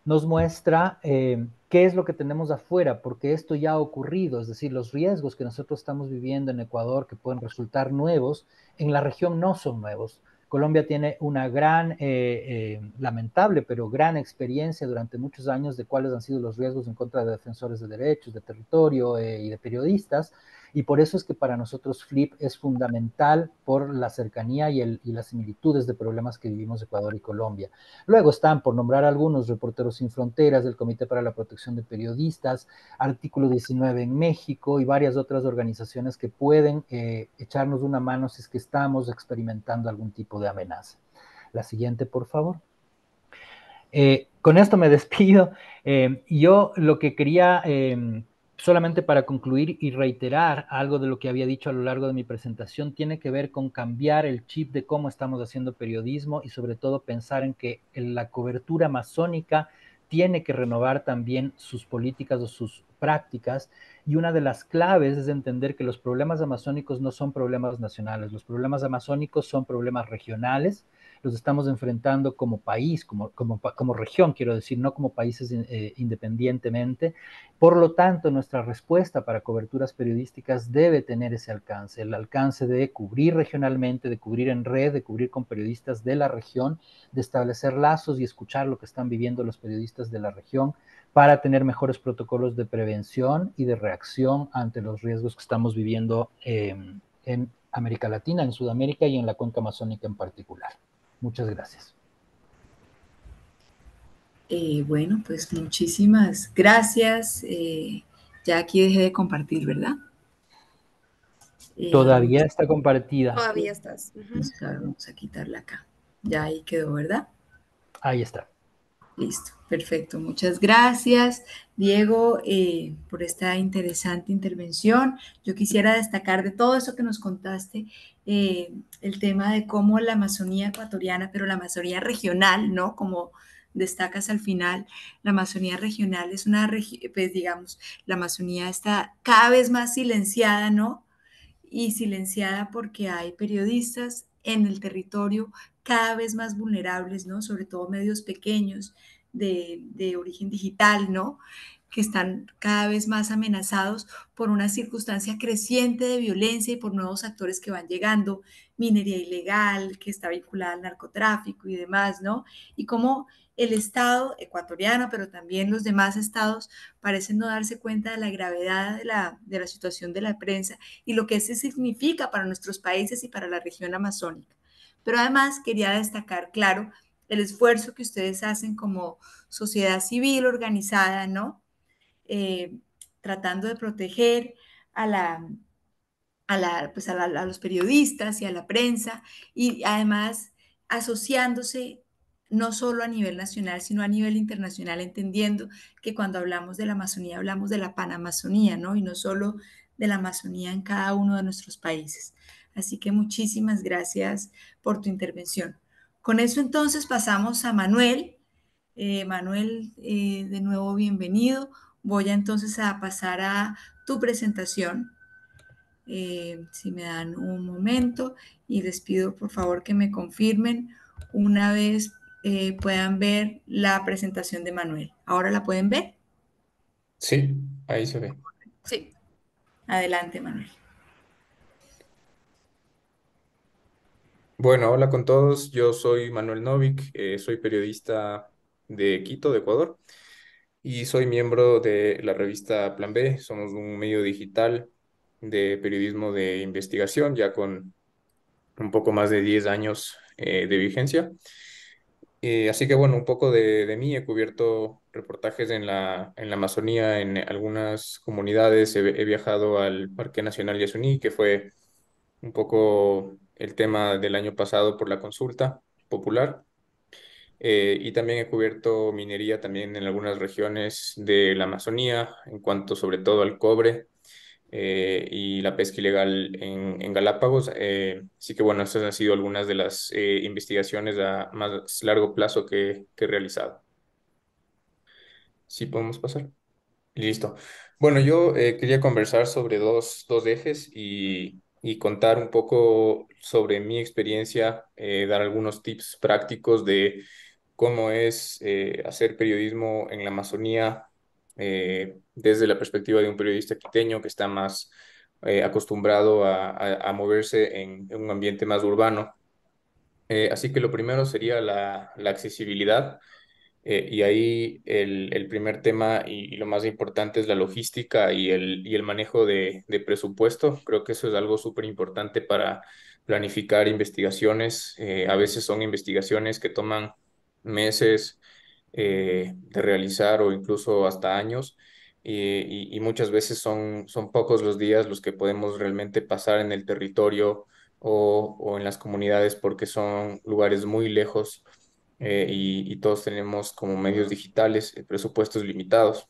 nos muestra eh, qué es lo que tenemos afuera, porque esto ya ha ocurrido, es decir, los riesgos que nosotros estamos viviendo en Ecuador, que pueden resultar nuevos, en la región no son nuevos. Colombia tiene una gran, eh, eh, lamentable, pero gran experiencia durante muchos años de cuáles han sido los riesgos en contra de defensores de derechos, de territorio y de periodistas. Y por eso es que para nosotros Flip es fundamental por la cercanía y, las similitudes de problemas que vivimos Ecuador y Colombia. Luego están, por nombrar algunos, Reporteros sin Fronteras, del Comité para la Protección de Periodistas, Artículo 19 en México y varias otras organizaciones que pueden eh, echarnos una mano si es que estamos experimentando algún tipo de amenaza. La siguiente, por favor. Eh, con esto me despido. Eh, yo lo que quería solamente para concluir y reiterar algo de lo que había dicho a lo largo de mi presentación, tiene que ver con cambiar el chip de cómo estamos haciendo periodismo y sobre todo pensar en que la cobertura masónica tiene que renovar también sus políticas o sus prácticas y una de las claves es entender que los problemas amazónicos no son problemas nacionales, los problemas amazónicos son problemas regionales, los estamos enfrentando como país, como, región, quiero decir, no como países eh, independientemente. Por lo tanto, nuestra respuesta para coberturas periodísticas debe tener ese alcance, el alcance de cubrir regionalmente, de cubrir en red, de cubrir con periodistas de la región, de establecer lazos y escuchar lo que están viviendo los periodistas de la región para tener mejores protocolos de prevención y de reacción ante los riesgos que estamos viviendo eh, en América Latina, en Sudamérica y en la cuenca amazónica en particular. Muchas gracias. Eh, bueno, pues muchísimas gracias. Eh, ya aquí dejé de compartir, ¿verdad? Eh, todavía está compartida. Todavía estás. Pues, vamos a quitarla acá. Ya ahí quedó, ¿verdad? Ahí está. Listo, perfecto. Muchas gracias, Diego, por esta interesante intervención. Yo quisiera destacar de todo eso que nos contaste eh, el tema de cómo la Amazonía ecuatoriana, pero la Amazonía regional, ¿no? Como destacas al final, la Amazonía regional es una, pues digamos, la Amazonía está cada vez más silenciada, ¿no? Y silenciada porque hay periodistas en el territorio cada vez más vulnerables, ¿no? Sobre todo medios pequeños de, de origen digital, ¿no? que están cada vez más amenazados por una circunstancia creciente de violencia y por nuevos actores que van llegando, minería ilegal que está vinculada al narcotráfico y demás, ¿no? Y cómo el Estado ecuatoriano, pero también los demás estados, parecen no darse cuenta de la gravedad de la, de la situación de la prensa y lo que eso significa para nuestros países y para la región amazónica. Pero además quería destacar, claro, el esfuerzo que ustedes hacen como sociedad civil organizada, ¿no? Eh, tratando de proteger pues, a la, a, los periodistas y a la prensa y además asociándose no solo a nivel nacional, sino a nivel internacional, entendiendo que cuando hablamos de la Amazonía hablamos de la Panamazonía, ¿no? Y no solo de la Amazonía en cada uno de nuestros países. Así que muchísimas gracias por tu intervención. Con eso entonces pasamos a Manuel. Eh, Manuel, eh, de nuevo bienvenido. Voy entonces a pasar a tu presentación. Eh, si me dan un momento y les pido por favor que me confirmen una vez eh, puedan ver la presentación de Manuel. ¿Ahora la pueden ver? Sí, ahí se ve. Sí. Adelante, Manuel. Bueno, hola con todos. Yo soy Manuel Novik, eh, soy periodista de Quito, de Ecuador y soy miembro de la revista Plan B. Somos un medio digital de periodismo de investigación, ya con un poco más de 10 años eh, de vigencia. Eh, así que bueno, un poco de, mí, he cubierto reportajes en la, Amazonía, en algunas comunidades, he, he viajado al Parque Nacional Yasuní, que fue un poco el tema del año pasado por la consulta popular. Eh, y también he cubierto minería también en algunas regiones de la Amazonía, en cuanto sobre todo al cobre eh, y la pesca ilegal en, en Galápagos. Eh, así que bueno, esas han sido algunas de las investigaciones a más largo plazo que, que he realizado. Sí, podemos pasar. Listo. Bueno, yo quería conversar sobre dos, dos ejes y, y contar un poco sobre mi experiencia, dar algunos tips prácticos de cómo es eh, hacer periodismo en la Amazonía eh, desde la perspectiva de un periodista quiteño que está más eh, acostumbrado a, moverse en, un ambiente más urbano. así que lo primero sería la, accesibilidad. y ahí el, primer tema y, lo más importante es la logística y el, manejo de, presupuesto. Creo que eso es algo súper importante para planificar investigaciones. a veces son investigaciones que toman meses eh, de realizar o incluso hasta años. Eh, y, y, muchas veces son, son pocos los días los que podemos realmente pasar en el territorio o, o en las comunidades porque son lugares muy lejos eh, y, y, todos tenemos como medios digitales presupuestos limitados.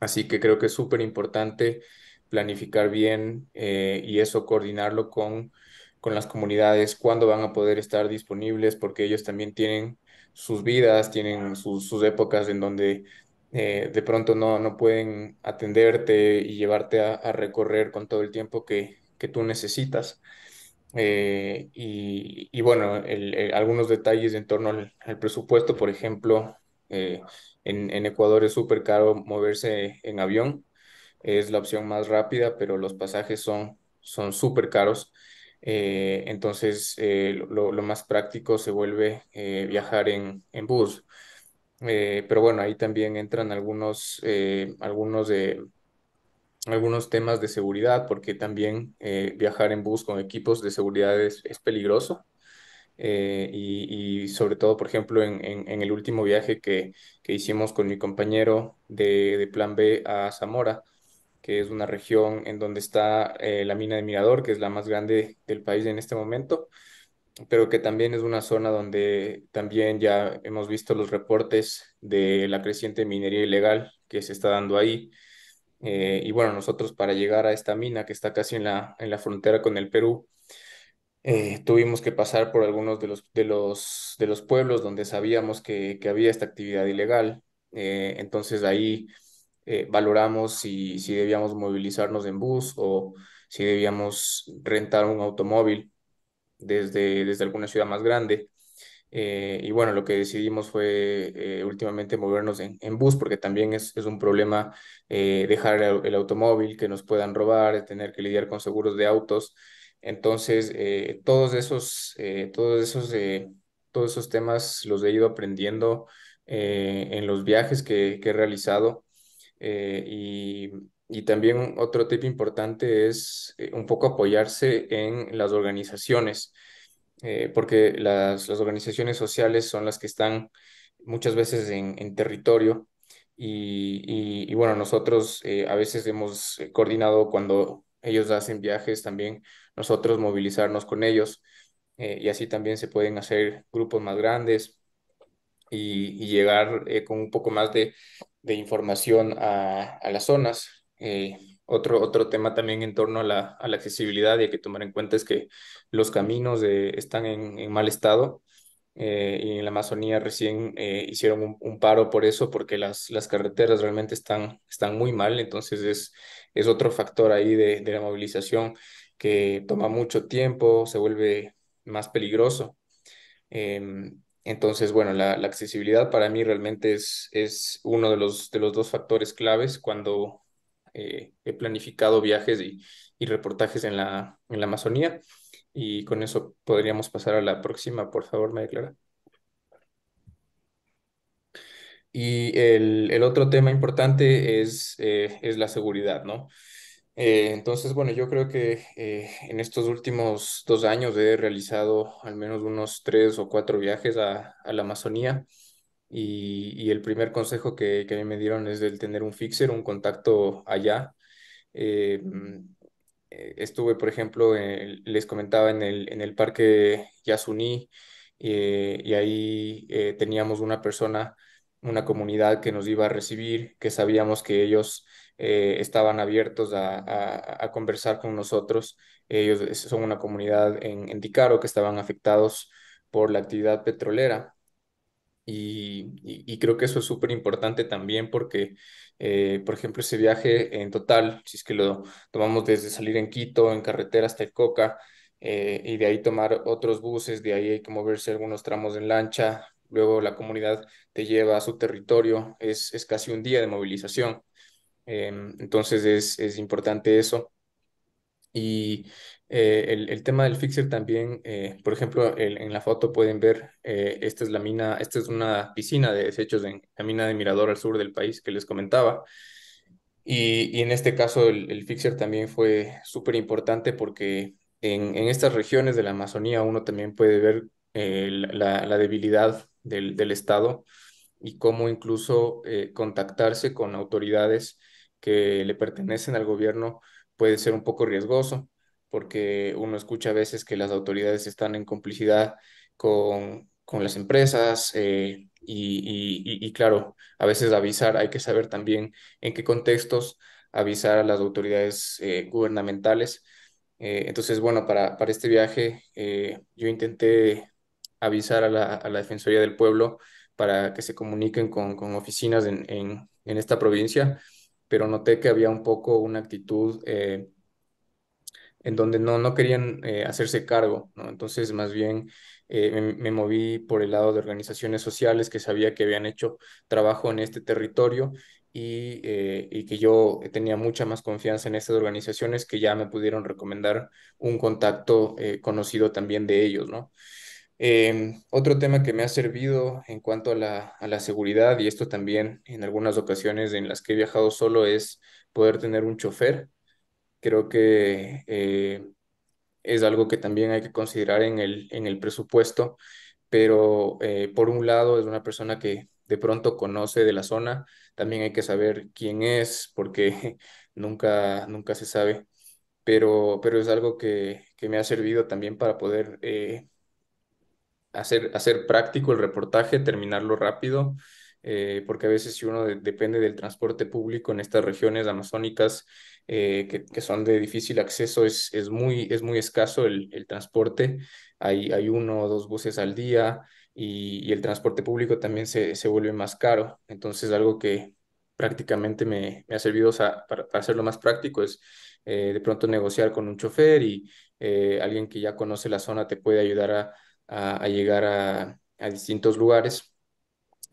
Así que creo que es súper importante planificar bien y eso coordinarlo con, con las comunidades, cuándo van a poder estar disponibles porque ellos también tienen sus vidas, tienen sus, épocas en donde eh, de pronto no, pueden atenderte y llevarte a, recorrer con todo el tiempo que, tú necesitas. Eh, y, y, bueno, algunos detalles en torno al, presupuesto, por ejemplo, eh, en, Ecuador es súper caro moverse en avión, es la opción más rápida, pero los pasajes son son súper caros. Eh, entonces, eh, lo, más práctico se vuelve eh, viajar en, bus. pero bueno, ahí también entran algunos, algunos, algunos temas de seguridad, porque también viajar en bus con equipos de seguridad es, peligroso. Y, sobre todo, por ejemplo, en, el último viaje que, hicimos con mi compañero de Plan B a Zamora, que es una región en donde está eh, la mina de Mirador, que es la más grande del país en este momento, pero que también es una zona donde también ya hemos visto los reportes de la creciente minería ilegal que se está dando ahí. Eh, y bueno, nosotros para llegar a esta mina que está casi en la, en la frontera con el Perú, eh, tuvimos que pasar por algunos de los, de los, de los pueblos donde sabíamos que, que había esta actividad ilegal. entonces ahí eh, valoramos si, si debíamos movilizarnos en bus o si debíamos rentar un automóvil desde, desde alguna ciudad más grande. Eh, y bueno, lo que decidimos fue eh, últimamente movernos en, en, bus, porque también es, es un problema dejar el, automóvil, que nos puedan robar, tener que lidiar con seguros de autos. Entonces, todos esos, todos esos, todos esos temas los he ido aprendiendo en los viajes que, que he realizado eh, y, también otro tip importante es eh, un poco apoyarse en las organizaciones, eh, porque las, organizaciones sociales son las que están muchas veces en, territorio. y, y, bueno, nosotros a veces hemos coordinado cuando ellos hacen viajes también, nosotros movilizarnos con ellos. y así también se pueden hacer grupos más grandes y, llegar con un poco más de de información a, a las zonas. Eh, otro, otro tema también en torno a la, a la, accesibilidad y hay que tomar en cuenta es que los caminos eh, están en, en, mal estado eh, y en la Amazonía recién hicieron un, paro por eso porque las, las carreteras realmente están, están muy mal, entonces es, es otro factor ahí de, de la movilización que toma mucho tiempo, se vuelve más peligroso. Em, entonces, bueno, la, accesibilidad para mí realmente es, uno de los, dos factores claves cuando eh, he planificado viajes y, reportajes en la, Amazonía. Y con eso podríamos pasar a la próxima, por favor, me declara. Y el, otro tema importante es, eh, es la seguridad, ¿no? Eh, entonces, bueno, yo creo que eh, en estos últimos dos años he realizado al menos unos tres o cuatro viajes a, la Amazonía y, el primer consejo que, me dieron es el tener un fixer, un contacto allá. Eh, mm, estuve, por ejemplo, les comentaba en el, en el parque Yasuní y ahí teníamos una persona, una comunidad que nos iba a recibir, que sabíamos que ellos eh, estaban abiertos a, conversar con nosotros. Ellos son una comunidad en, Dicaro que estaban afectados por la actividad petrolera. Y, creo que eso es súper importante también porque, eh, por ejemplo, ese viaje en total, si es que lo tomamos desde salir en Quito, en carretera hasta el Coca, eh, y de ahí tomar otros buses, de ahí hay que moverse algunos tramos en lancha, luego la comunidad te lleva a su territorio, es casi un día de movilización. Em, entonces es, es, importante eso. Y eh, el, el, tema del fixer también, eh, por ejemplo, en la foto pueden ver, eh, esta es la mina, esta es una piscina de desechos en la mina de Mirador al sur del país que les comentaba. Y, y en este caso el, el fixer también fue súper importante porque en, en, estas regiones de la Amazonía uno también puede ver la, la, debilidad del, del Estado y cómo incluso contactarse con autoridades que le pertenecen al gobierno puede ser un poco riesgoso, porque uno escucha a veces que las autoridades están en complicidad con, las empresas eh, y, claro, a veces avisar, hay que saber también en qué contextos avisar a las autoridades eh, gubernamentales. Eh, entonces, bueno, para, para este viaje yo intenté avisar a la, Defensoría del Pueblo para que se comuniquen con, oficinas en, en esta provincia pero noté que había un poco una actitud eh, en donde no, no querían eh, hacerse cargo, ¿no? Entonces, más bien eh, me, moví por el lado de organizaciones sociales que sabía que habían hecho trabajo en este territorio y, y que yo tenía mucha más confianza en estas organizaciones que ya me pudieron recomendar un contacto conocido también de ellos, ¿no? Em, otro tema que me ha servido en cuanto a la, a la, seguridad, y esto también en algunas ocasiones en las que he viajado solo, es poder tener un chofer. Creo que eh, es algo que también hay que considerar en el, en el presupuesto, pero eh, por un lado es una persona que de pronto conoce de la zona, también hay que saber quién es, porque nunca, nunca se sabe, pero, pero es algo que, que me ha servido también para poder eh, hacer, hacer práctico el reportaje, terminarlo rápido, eh, porque a veces si uno depende del transporte público en estas regiones amazónicas eh, que, son de difícil acceso, es, es, muy, es muy escaso el, transporte. Hay, hay uno o dos buses al día y, el transporte público también se, vuelve más caro. Entonces, algo que prácticamente me, ha servido para, hacerlo más práctico es eh, de pronto negociar con un chofer y alguien que ya conoce la zona te puede ayudar a a, llegar a, distintos lugares.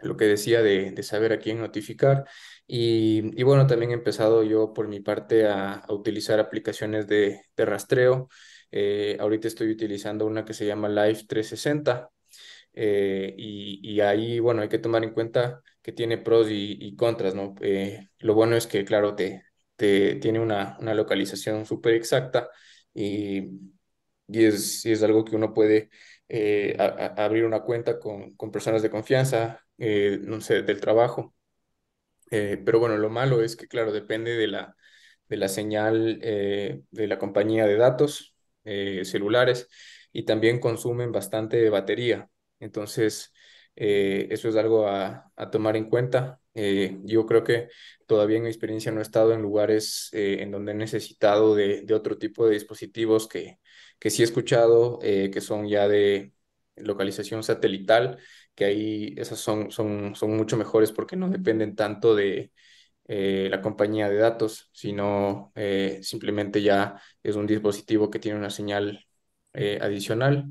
Lo que decía de, saber a quién notificar. Y, bueno, también he empezado yo por mi parte a, utilizar aplicaciones de, rastreo. Eh, ahorita estoy utilizando una que se llama Live 360. Eh, y, ahí, bueno, hay que tomar en cuenta que tiene pros y, contras, ¿no? Eh, lo bueno es que, claro, te, te tiene una, localización súper exacta y, es, y es algo que uno puede eh, abrir una cuenta con, personas de confianza, eh, no sé, del trabajo. Eh, pero bueno, lo malo es que, claro, depende de la, de la señal de la compañía de datos celulares y también consumen bastante batería. Entonces, eso es algo a, tomar en cuenta. yo creo que todavía en mi experiencia no he estado en lugares en donde he necesitado de otro tipo de dispositivos que, que sí he escuchado, eh, que son ya de localización satelital, que ahí esas son, son, son mucho mejores porque no dependen tanto de eh, la compañía de datos, sino eh, simplemente ya es un dispositivo que tiene una señal adicional.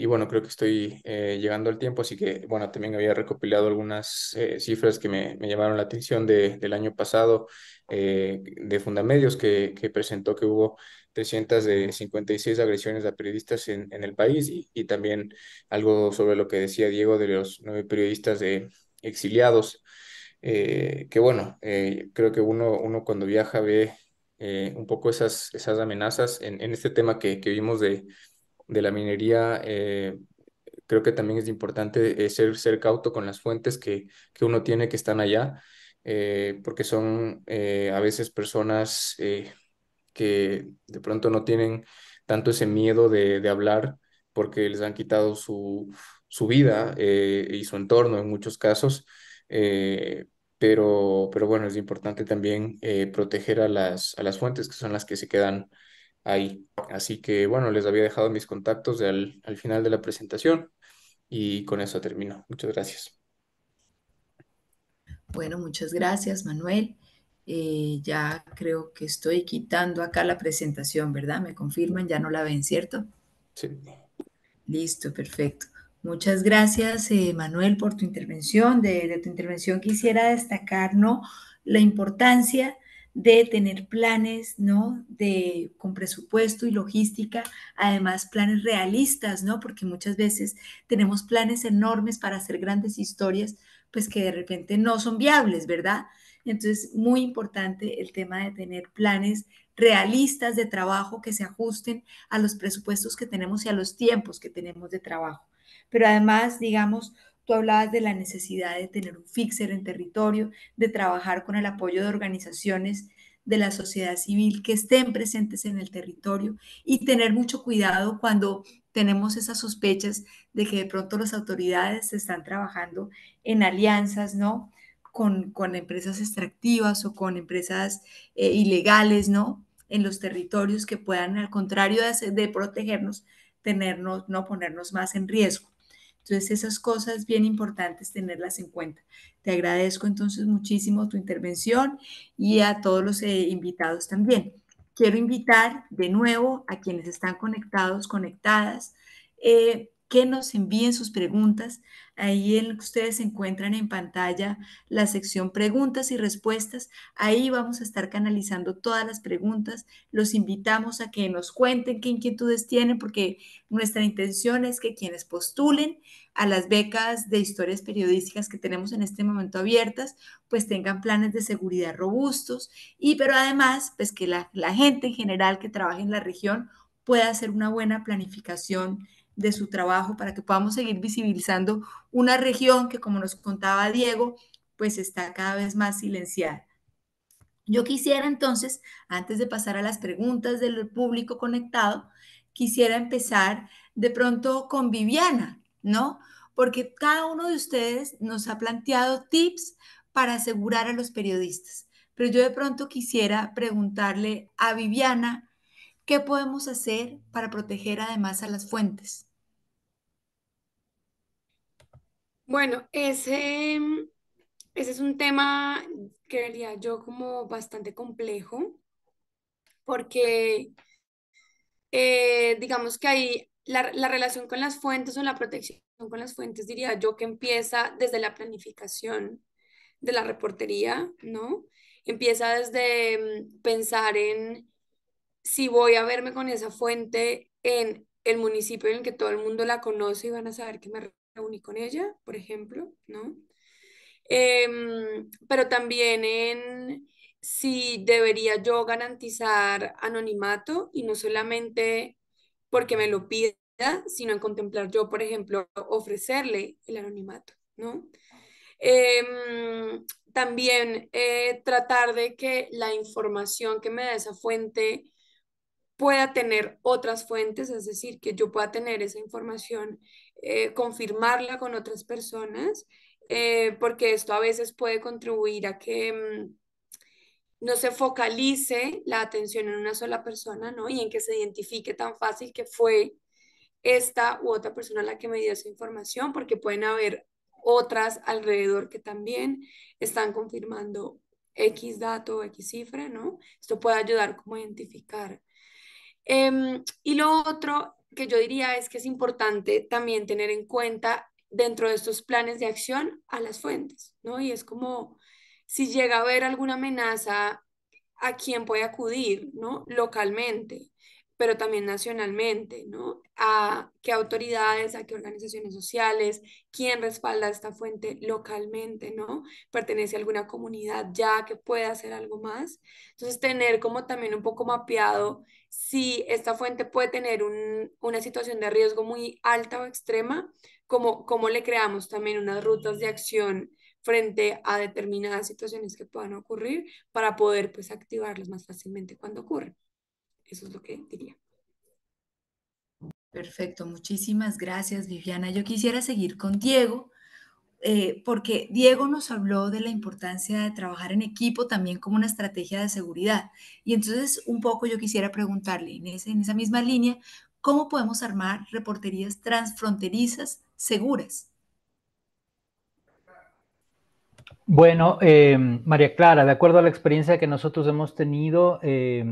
y bueno, creo que estoy llegando al tiempo, así que bueno, también había recopilado algunas cifras que me, llamaron la atención del año pasado de Fundamedios, que, que presentó que hubo 356 agresiones a periodistas en, el país y, también algo sobre lo que decía Diego de los nueve periodistas de exiliados, eh, que bueno, eh, creo que uno, uno cuando viaja ve eh, un poco esas, esas amenazas en, en este tema que, que vimos de, de la minería. creo que también es importante ser, ser cauto con las fuentes que, que uno tiene que están allá, porque son a veces personas que de pronto no tienen tanto ese miedo de, hablar porque les han quitado su, vida eh, y su entorno en muchos casos. Eh, pero, pero bueno, es importante también eh, proteger a las, a las fuentes que son las que se quedan ahí. Así que bueno, les había dejado mis contactos al, al final de la presentación y con eso termino. Muchas gracias. Bueno, muchas gracias, Manuel. Eh, ya creo que estoy quitando acá la presentación, ¿verdad? Me confirman, ya no la ven, ¿cierto? Sí. Listo, perfecto. Muchas gracias, eh, Manuel, por tu intervención. De, de, tu intervención quisiera destacar, ¿no? La importancia de tener planes, ¿no? De, con presupuesto y logística, además planes realistas, ¿no? Porque muchas veces tenemos planes enormes para hacer grandes historias, pues que de repente no son viables, ¿verdad? Entonces, muy importante el tema de tener planes realistas de trabajo que se ajusten a los presupuestos que tenemos y a los tiempos que tenemos de trabajo. Pero además, digamos, tú hablabas de la necesidad de tener un fixer en territorio, de trabajar con el apoyo de organizaciones de la sociedad civil que estén presentes en el territorio y tener mucho cuidado cuando tenemos esas sospechas de que de pronto las autoridades están trabajando en alianzas, ¿no? con, empresas extractivas o con empresas eh, ilegales, ¿no? En los territorios que puedan, al contrario de, protegernos, tenernos, no ponernos más en riesgo. Entonces, esas cosas bien importantes tenerlas en cuenta. Te agradezco entonces muchísimo tu intervención y a todos los eh, invitados también. Quiero invitar de nuevo a quienes están conectados, conectadas, eh, que nos envíen sus preguntas. Ahí ustedes encuentran en pantalla la sección preguntas y respuestas. Ahí vamos a estar canalizando todas las preguntas. Los invitamos a que nos cuenten qué inquietudes tienen, porque nuestra intención es que quienes postulen a las becas de historias periodísticas que tenemos en este momento abiertas, pues tengan planes de seguridad robustos y, pero además, pues que la, gente en general que trabaje en la región pueda hacer una buena planificación de su trabajo para que podamos seguir visibilizando una región que, como nos contaba Diego, pues está cada vez más silenciada. Yo quisiera entonces, antes de pasar a las preguntas del público conectado, quisiera empezar de pronto con Viviana, ¿no? Porque cada uno de ustedes nos ha planteado tips para asegurar a los periodistas. Pero yo de pronto quisiera preguntarle a Viviana, ¿qué podemos hacer para proteger además a las fuentes? Bueno, ese, em, ese es un tema, que diría yo, como bastante complejo, porque eh, digamos que ahí la, relación con las fuentes o la protección con las fuentes, diría yo, que empieza desde la planificación de la reportería, ¿no? Empieza desde em, pensar en si voy a verme con esa fuente en el municipio en el que todo el mundo la conoce y van a saber que me reuní con ella, por ejemplo, ¿no? Em, pero también en si debería yo garantizar anonimato y no solamente porque me lo pida, sino en contemplar yo, por ejemplo, ofrecerle el anonimato, ¿no? Em, también eh, tratar de que la información que me da esa fuente pueda tener otras fuentes, es decir, que yo pueda tener esa información eh, confirmarla con otras personas, eh, porque esto a veces puede contribuir a que mm, no se focalice la atención en una sola persona, ¿no? Y en que se identifique tan fácil que fue esta u otra persona la que me dio esa información, porque pueden haber otras alrededor que también están confirmando X dato X cifra, ¿no? Esto puede ayudar como identificar. Em, y lo otro que yo diría es que es importante también tener en cuenta dentro de estos planes de acción a las fuentes, ¿no? Y es como si llega a haber alguna amenaza, a quién puede acudir, ¿no? Localmente pero también nacionalmente, ¿no? A qué autoridades, a qué organizaciones sociales, quién respalda esta fuente localmente, ¿no? Pertenece a alguna comunidad ya que pueda hacer algo más. Entonces, tener como también un poco mapeado si esta fuente puede tener una situación de riesgo muy alta o extrema, como, como le creamos también unas rutas de acción frente a determinadas situaciones que puedan ocurrir para poder pues activarlas más fácilmente cuando ocurren. Eso es lo que diría. Perfecto, muchísimas gracias Viviana. Yo quisiera seguir con Diego, eh, porque Diego nos habló de la importancia de trabajar en equipo también como una estrategia de seguridad. Y entonces un poco yo quisiera preguntarle en, ese, en esa misma línea, ¿cómo podemos armar reporterías transfronterizas seguras? Bueno, eh, María Clara, de acuerdo a la experiencia que nosotros hemos tenido, eh,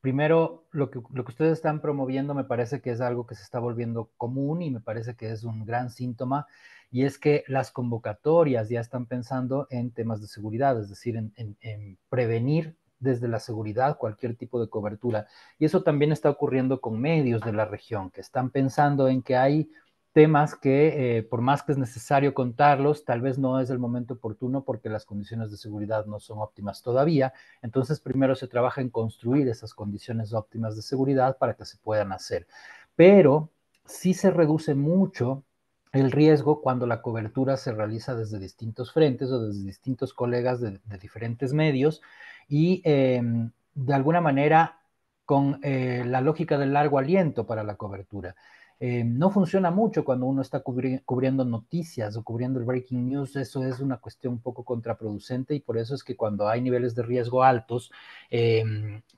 primero, lo que, ustedes están promoviendo me parece que es algo que se está volviendo común y me parece que es un gran síntoma, y es que las convocatorias ya están pensando en temas de seguridad, es decir, en, en prevenir desde la seguridad cualquier tipo de cobertura. Y eso también está ocurriendo con medios de la región, que están pensando en que hay temas que, eh, por más que es necesario contarlos, tal vez no es el momento oportuno porque las condiciones de seguridad no son óptimas todavía. Entonces, primero se trabaja en construir esas condiciones óptimas de seguridad para que se puedan hacer. Pero sí se reduce mucho el riesgo cuando la cobertura se realiza desde distintos frentes o desde distintos colegas de, diferentes medios y em, de alguna manera con eh, la lógica del largo aliento para la cobertura. Eh, no funciona mucho cuando uno está cubriendo noticias o cubriendo el breaking news, eso es una cuestión un poco contraproducente y por eso es que cuando hay niveles de riesgo altos, eh,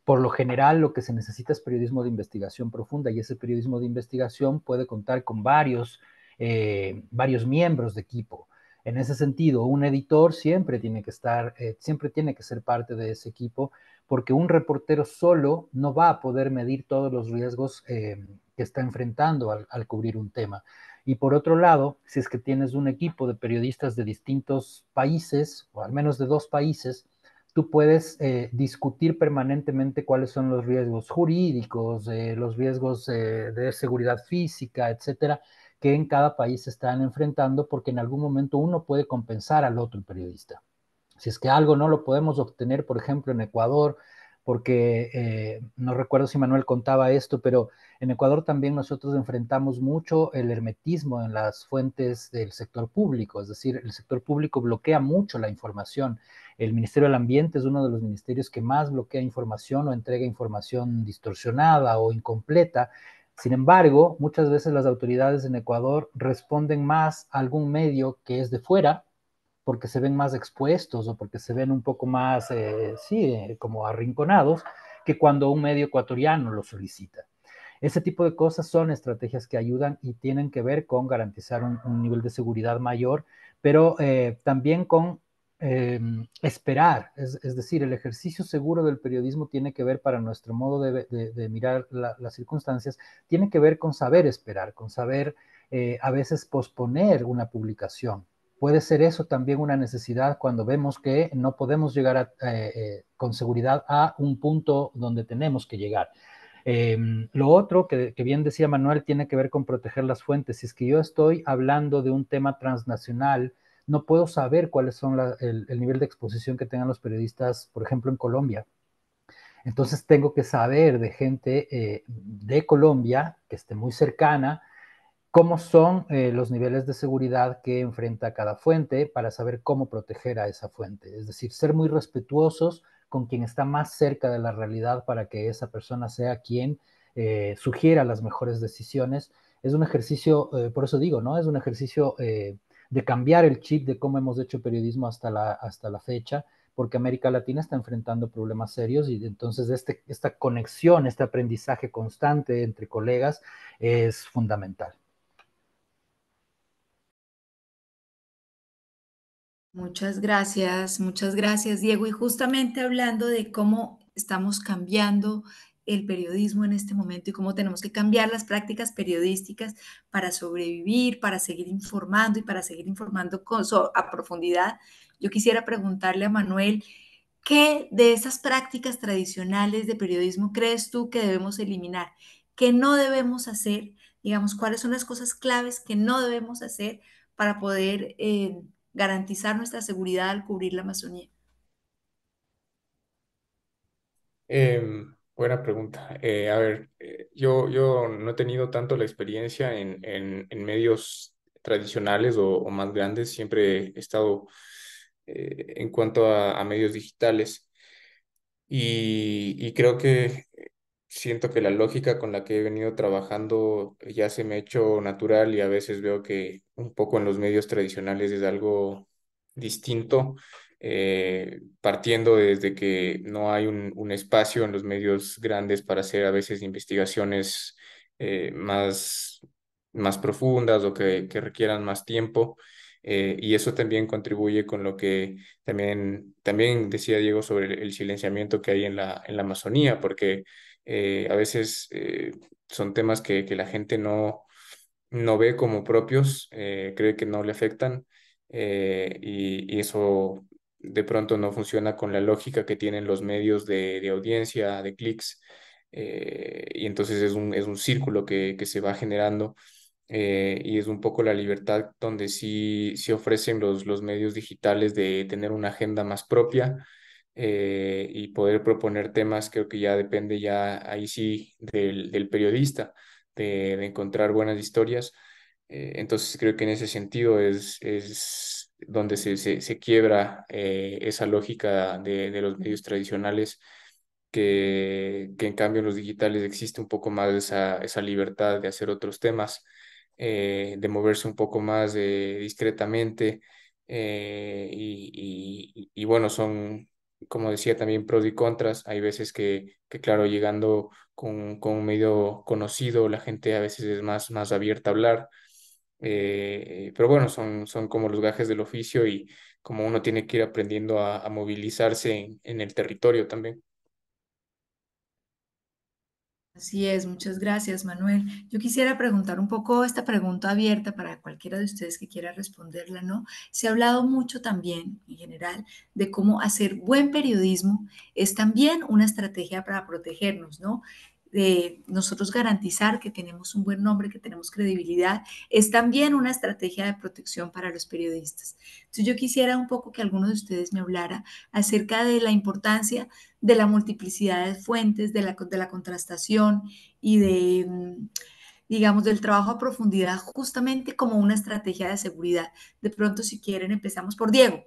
por lo general lo que se necesita es periodismo de investigación profunda y ese periodismo de investigación puede contar con varios, eh, varios miembros de equipo. En ese sentido, un editor siempre tiene que estar, siempre tiene que ser parte de ese equipo, porque un reportero solo no va a poder medir todos los riesgos está enfrentando al, cubrir un tema. Y por otro lado, si es que tienes un equipo de periodistas de distintos países, o al menos de dos países, tú puedes eh, discutir permanentemente cuáles son los riesgos jurídicos, eh, los riesgos eh, de seguridad física, etcétera, que en cada país se están enfrentando, porque en algún momento uno puede compensar al otro periodista. Si es que algo no lo podemos obtener, por ejemplo, en Ecuador, porque eh, no recuerdo si Manuel contaba esto, pero en Ecuador también nosotros enfrentamos mucho el hermetismo en las fuentes del sector público, es decir, el sector público bloquea mucho la información. El Ministerio del Ambiente es uno de los ministerios que más bloquea información o entrega información distorsionada o incompleta. Sin embargo, muchas veces las autoridades en Ecuador responden más a algún medio que es de fuera porque se ven más expuestos o porque se ven un poco más, eh, sí, eh, como arrinconados, que cuando un medio ecuatoriano lo solicita. Ese tipo de cosas son estrategias que ayudan y tienen que ver con garantizar un, nivel de seguridad mayor, pero eh, también con em, esperar. Es, decir, el ejercicio seguro del periodismo tiene que ver para nuestro modo de, mirar las circunstancias, tiene que ver con saber esperar, con saber a veces posponer una publicación puede ser eso también una necesidad cuando vemos que no podemos llegar eh, eh, con seguridad a un punto donde tenemos que llegar. Em, lo otro que, bien decía Manuel tiene que ver con proteger las fuentes. Si es que yo estoy hablando de un tema transnacional, no puedo saber cuáles son el, nivel de exposición que tengan los periodistas, por ejemplo, en Colombia. Entonces tengo que saber de gente eh, de Colombia que esté muy cercana cómo son eh, los niveles de seguridad que enfrenta cada fuente para saber cómo proteger a esa fuente. Es decir, ser muy respetuosos con quien está más cerca de la realidad para que esa persona sea quien eh, sugiera las mejores decisiones. Es un ejercicio, eh, por eso digo, ¿no? Es un ejercicio de cambiar el chip de cómo hemos hecho periodismo hasta la, hasta la fecha, porque América Latina está enfrentando problemas serios y entonces este, esta conexión, este aprendizaje constante entre colegas es fundamental. Muchas gracias, muchas gracias, Diego. Y justamente hablando de cómo estamos cambiando el periodismo en este momento y cómo tenemos que cambiar las prácticas periodísticas para sobrevivir, para seguir informando y para seguir informando con, a profundidad. Yo quisiera preguntarle a Manuel, ¿qué de esas prácticas tradicionales de periodismo crees tú que debemos eliminar? ¿Qué no debemos hacer? Digamos, ¿cuáles son las cosas claves que no debemos hacer para poder... Eh, garantizar nuestra seguridad al cubrir la Amazonía? Em, buena pregunta. Eh, a ver, eh, yo, yo no he tenido tanto la experiencia en, en, medios tradicionales o, más grandes, siempre he estado eh, en cuanto a, medios digitales. y, creo que siento que la lógica con la que he venido trabajando ya se me ha hecho natural y a veces veo que un poco en los medios tradicionales es algo distinto, eh, partiendo desde que no hay un, un, espacio en los medios grandes para hacer a veces investigaciones eh, más, más profundas o que, que requieran más tiempo. Eh, y eso también contribuye con lo que también, también decía Diego sobre el, silenciamiento que hay en la, en la Amazonía, porque eh, a veces eh, son temas que, que, la gente no, no ve como propios, eh, cree que no le afectan y, y, eso de pronto no funciona con la lógica que tienen los medios de, de audiencia, de clics, y entonces es un, es un círculo que, que se va generando. y es un poco la libertad donde sí, sí ofrecen los, los medios digitales de tener una agenda más propia, eh, y poder proponer temas, creo que ya depende ya ahí sí del, del periodista, de, encontrar buenas historias. Eh, entonces creo que en ese sentido es, es donde se, se, se quiebra eh, esa lógica de, de, los medios tradicionales. Que, que, en cambio en los digitales existe un poco más esa, esa libertad de hacer otros temas, de moverse un poco más discretamente y, y, y, bueno, son, como decía, también pros y contras. Hay veces que, que claro, llegando con, con, un medio conocido, la gente a veces es más, más abierta a hablar. Eh, eh, pero bueno, son, son como los gajes del oficio y como uno tiene que ir aprendiendo a, movilizarse en el territorio también. Así es, muchas gracias Manuel. Yo quisiera preguntar un poco esta pregunta abierta para cualquiera de ustedes que quiera responderla, ¿no? Se ha hablado mucho también en general de cómo hacer buen periodismo es también una estrategia para protegernos, ¿no? de nosotros garantizar que tenemos un buen nombre, que tenemos credibilidad, es también una estrategia de protección para los periodistas. Entonces yo quisiera un poco que alguno de ustedes me hablara acerca de la importancia de la multiplicidad de fuentes, de la, de la contrastación y de mm, digamos, del trabajo a profundidad justamente como una estrategia de seguridad. De pronto, si quieren, empezamos por Diego.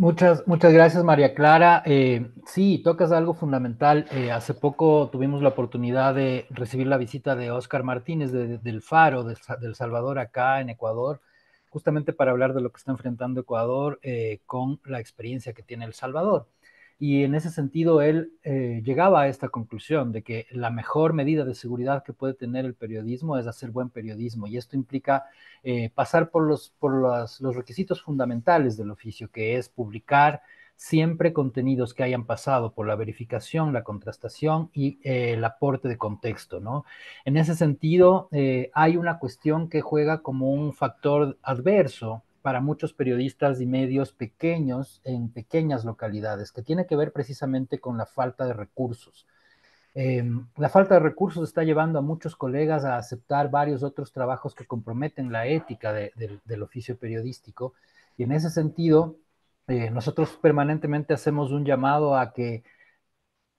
Muchas, muchas gracias, María Clara. Eh, sí, tocas algo fundamental. Eh, hace poco tuvimos la oportunidad de recibir la visita de Oscar Martínez del Faro, del Salvador, acá en Ecuador, justamente para hablar de lo que está enfrentando Ecuador eh, con la experiencia que tiene El Salvador. Y en ese sentido, él eh, llegaba a esta conclusión de que la mejor medida de seguridad que puede tener el periodismo es hacer buen periodismo. Y esto implica eh, pasar por, los, por los requisitos fundamentales del oficio, que es publicar siempre contenidos que hayan pasado por la verificación, la contrastación y eh, el aporte de contexto, ¿no? En ese sentido, hay una cuestión que juega como un factor adverso para muchos periodistas y medios pequeños en pequeñas localidades, que tiene que ver precisamente con la falta de recursos. Em, la falta de recursos está llevando a muchos colegas a aceptar varios otros trabajos que comprometen la ética del oficio periodístico. Y en ese sentido, eh, nosotros permanentemente hacemos un llamado a que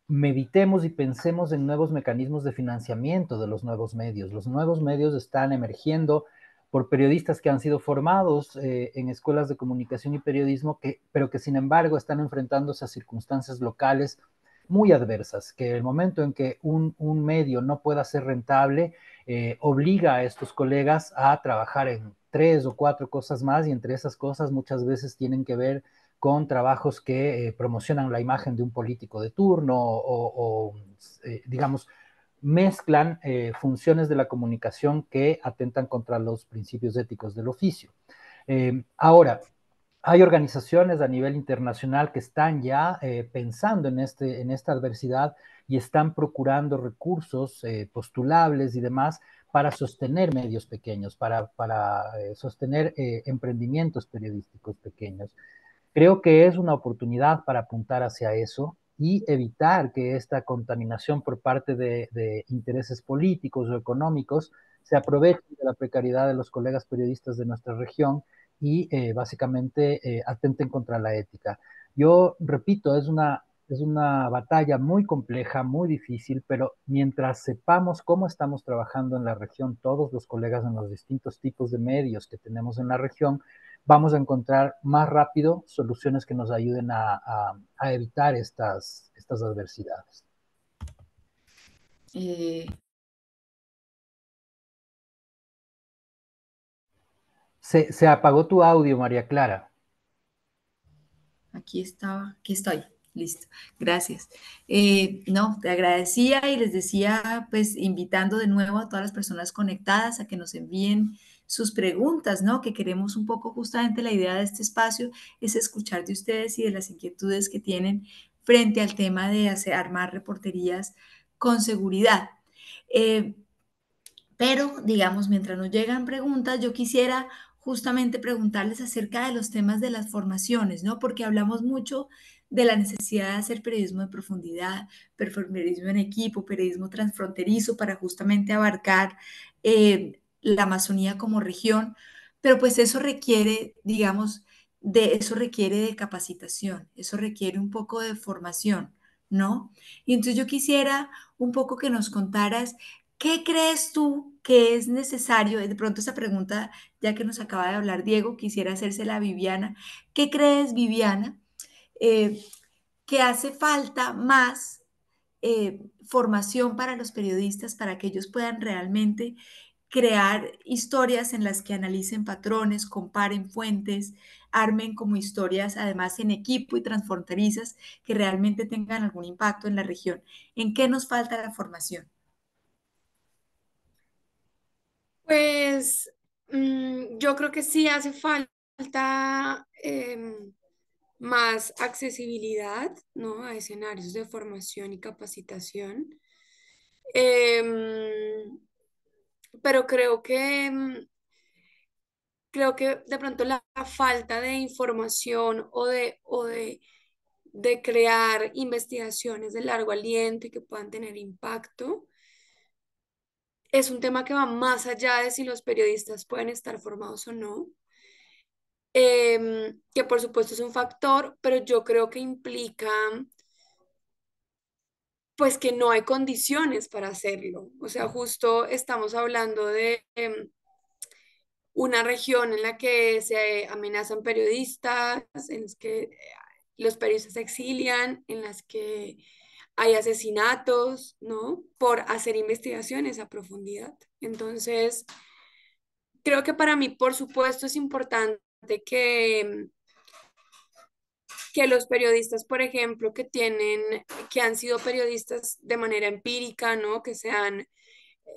meditemos y pensemos en nuevos mecanismos de financiamiento de los nuevos medios. Los nuevos medios están emergiendo por periodistas que han sido formados eh, en escuelas de comunicación y periodismo, que, pero que sin embargo están enfrentándose a circunstancias locales muy adversas, que el momento en que un, medio no pueda ser rentable, eh, obliga a estos colegas a trabajar en tres o cuatro cosas más y entre esas cosas muchas veces tienen que ver con trabajos que eh, promocionan la imagen de un político de turno o, digamos, mezclan eh, funciones de la comunicación que atentan contra los principios éticos del oficio. Em, ahora, hay organizaciones a nivel internacional que están ya eh, pensando este, en, esta adversidad y están procurando recursos eh, postulables y demás para sostener medios pequeños, para sostener emprendimientos periodísticos pequeños. Creo que es una oportunidad para apuntar hacia eso y evitar que esta contaminación por parte de, intereses políticos o económicos se aproveche de la precariedad de los colegas periodistas de nuestra región y eh, básicamente eh, atenten contra la ética. Yo repito, es una batalla muy compleja, muy difícil, pero mientras sepamos cómo estamos trabajando en la región, todos los colegas en los distintos tipos de medios que tenemos en la región, vamos a encontrar más rápido soluciones que nos ayuden a, evitar estas, adversidades. Eh. Se, apagó tu audio, María Clara. Aquí estaba, aquí estoy, listo, gracias. Eh, no, te agradecía y les decía, pues, invitando de nuevo a todas las personas conectadas a que nos envíen sus preguntas, ¿no? Que queremos un poco justamente la idea de este espacio es escuchar de ustedes y de las inquietudes que tienen frente al tema de hacer, armar reporterías con seguridad. Eh, pero, digamos, mientras nos llegan preguntas, yo quisiera justamente preguntarles acerca de los temas de las formaciones, ¿no? Porque hablamos mucho de la necesidad de hacer periodismo de profundidad, periodismo en equipo, periodismo transfronterizo para justamente abarcar eh, la Amazonía como región, pero pues eso requiere, digamos, de eso requiere de capacitación, eso requiere un poco de formación, ¿no? Y entonces yo quisiera un poco que nos contaras qué crees tú que es necesario, de pronto esa pregunta, ya que nos acaba de hablar Diego, quisiera hacérsela a Viviana, ¿qué crees, Viviana, eh, que hace falta más eh, formación para los periodistas para que ellos puedan realmente crear historias en las que analicen patrones, comparen fuentes, armen como historias, además en equipo y transfronterizas, que realmente tengan algún impacto en la región. ¿En qué nos falta la formación? Pues mm, yo creo que sí hace falta em, más accesibilidad a escenarios de formación y capacitación. Em, pero creo que mm, creo que de pronto la falta de información o de, crear investigaciones de largo aliento y que puedan tener impacto es un tema que va más allá de si los periodistas pueden estar formados o no, em, que por supuesto es un factor, pero yo creo que implica pues que no hay condiciones para hacerlo. O sea, justo estamos hablando de em, una región en la que se amenazan periodistas, en las que eh, los periodistas se exilian, en las que hay asesinatos, ¿no? Por hacer investigaciones a profundidad. Entonces, creo que para mí, por supuesto, es importante que em, que los periodistas, por ejemplo, que tienen, que han sido periodistas de manera empírica, ¿no? Que se han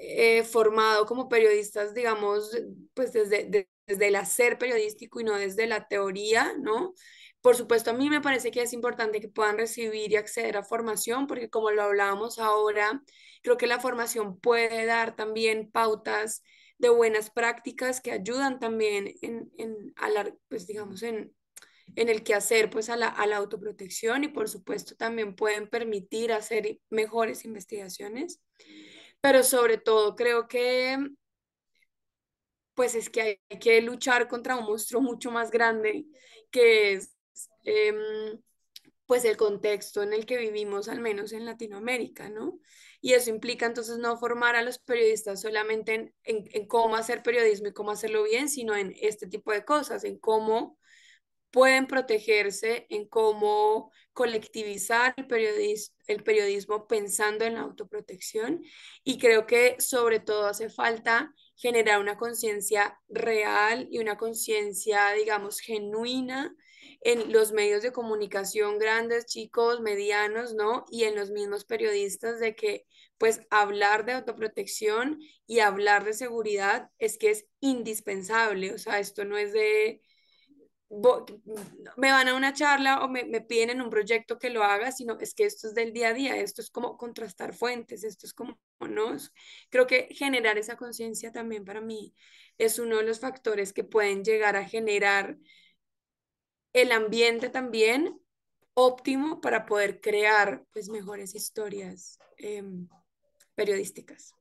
eh, formado como periodistas, digamos, pues desde, el hacer periodístico y no desde la teoría, ¿no? Por supuesto, a mí me parece que es importante que puedan recibir y acceder a formación, porque como lo hablábamos ahora, creo que la formación puede dar también pautas de buenas prácticas que ayudan también en, en, pues digamos, en, en el que hacer pues a la, autoprotección y por supuesto también pueden permitir hacer mejores investigaciones, pero sobre todo creo que pues es que hay, que luchar contra un monstruo mucho más grande que es em, pues el contexto en el que vivimos, al menos en Latinoamérica, ¿no? Y eso implica entonces no formar a los periodistas solamente en, cómo hacer periodismo y cómo hacerlo bien, sino en este tipo de cosas, en cómo pueden protegerse en cómo colectivizar el periodismo, pensando en la autoprotección y creo que sobre todo hace falta generar una conciencia real y una conciencia, digamos, genuina en los medios de comunicación grandes, chicos, medianos, ¿no? Y en los mismos periodistas de que, pues, hablar de autoprotección y hablar de seguridad es que es indispensable, o sea, esto no es de me van a una charla o me, piden en un proyecto que lo haga, sino es que esto es del día a día, esto es como contrastar fuentes, esto es como, ¿no? Creo que generar esa conciencia también para mí es uno de los factores que pueden llegar a generar el ambiente también óptimo para poder crear pues mejores historias em, periodísticas.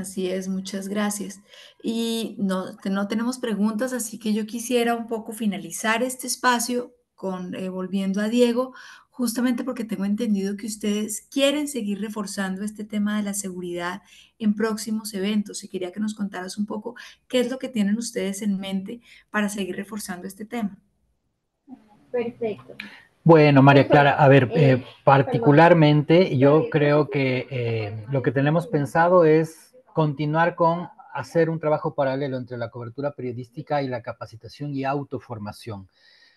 Así es, muchas gracias. Y no, no tenemos preguntas, así que yo quisiera un poco finalizar este espacio con, eh, volviendo a Diego, justamente porque tengo entendido que ustedes quieren seguir reforzando este tema de la seguridad en próximos eventos y quería que nos contaras un poco qué es lo que tienen ustedes en mente para seguir reforzando este tema. Perfecto. Bueno, María Clara, a ver, eh, eh, particularmente yo creo que lo que tenemos pensado es continuar con hacer un trabajo paralelo entre la cobertura periodística y la capacitación y autoformación.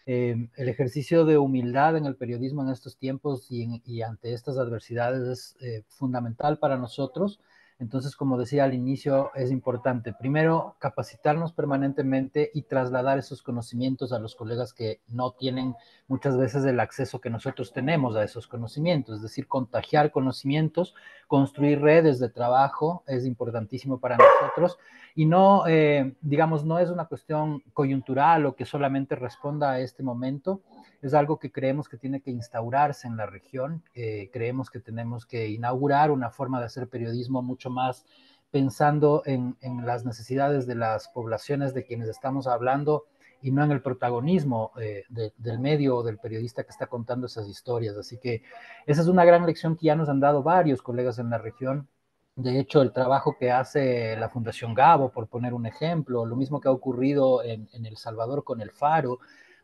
Em, el ejercicio de humildad en el periodismo en estos tiempos y, ante estas adversidades es eh, fundamental para nosotros entonces, como decía al inicio, es importante primero capacitarnos permanentemente y trasladar esos conocimientos a los colegas que no tienen muchas veces el acceso que nosotros tenemos a esos conocimientos, es decir, contagiar conocimientos, construir redes de trabajo es importantísimo para nosotros y no, eh, digamos, no es una cuestión coyuntural o que solamente responda a este momento, es algo que creemos que tiene que instaurarse en la región. Eh, creemos que tenemos que inaugurar una forma de hacer periodismo mucho más pensando en, las necesidades de las poblaciones de quienes estamos hablando y no en el protagonismo eh, del medio o del periodista que está contando esas historias. Así que esa es una gran lección que ya nos han dado varios colegas en la región de hecho, el trabajo que hace la Fundación Gabo, por poner un ejemplo, lo mismo que ha ocurrido en El Salvador con el Faro,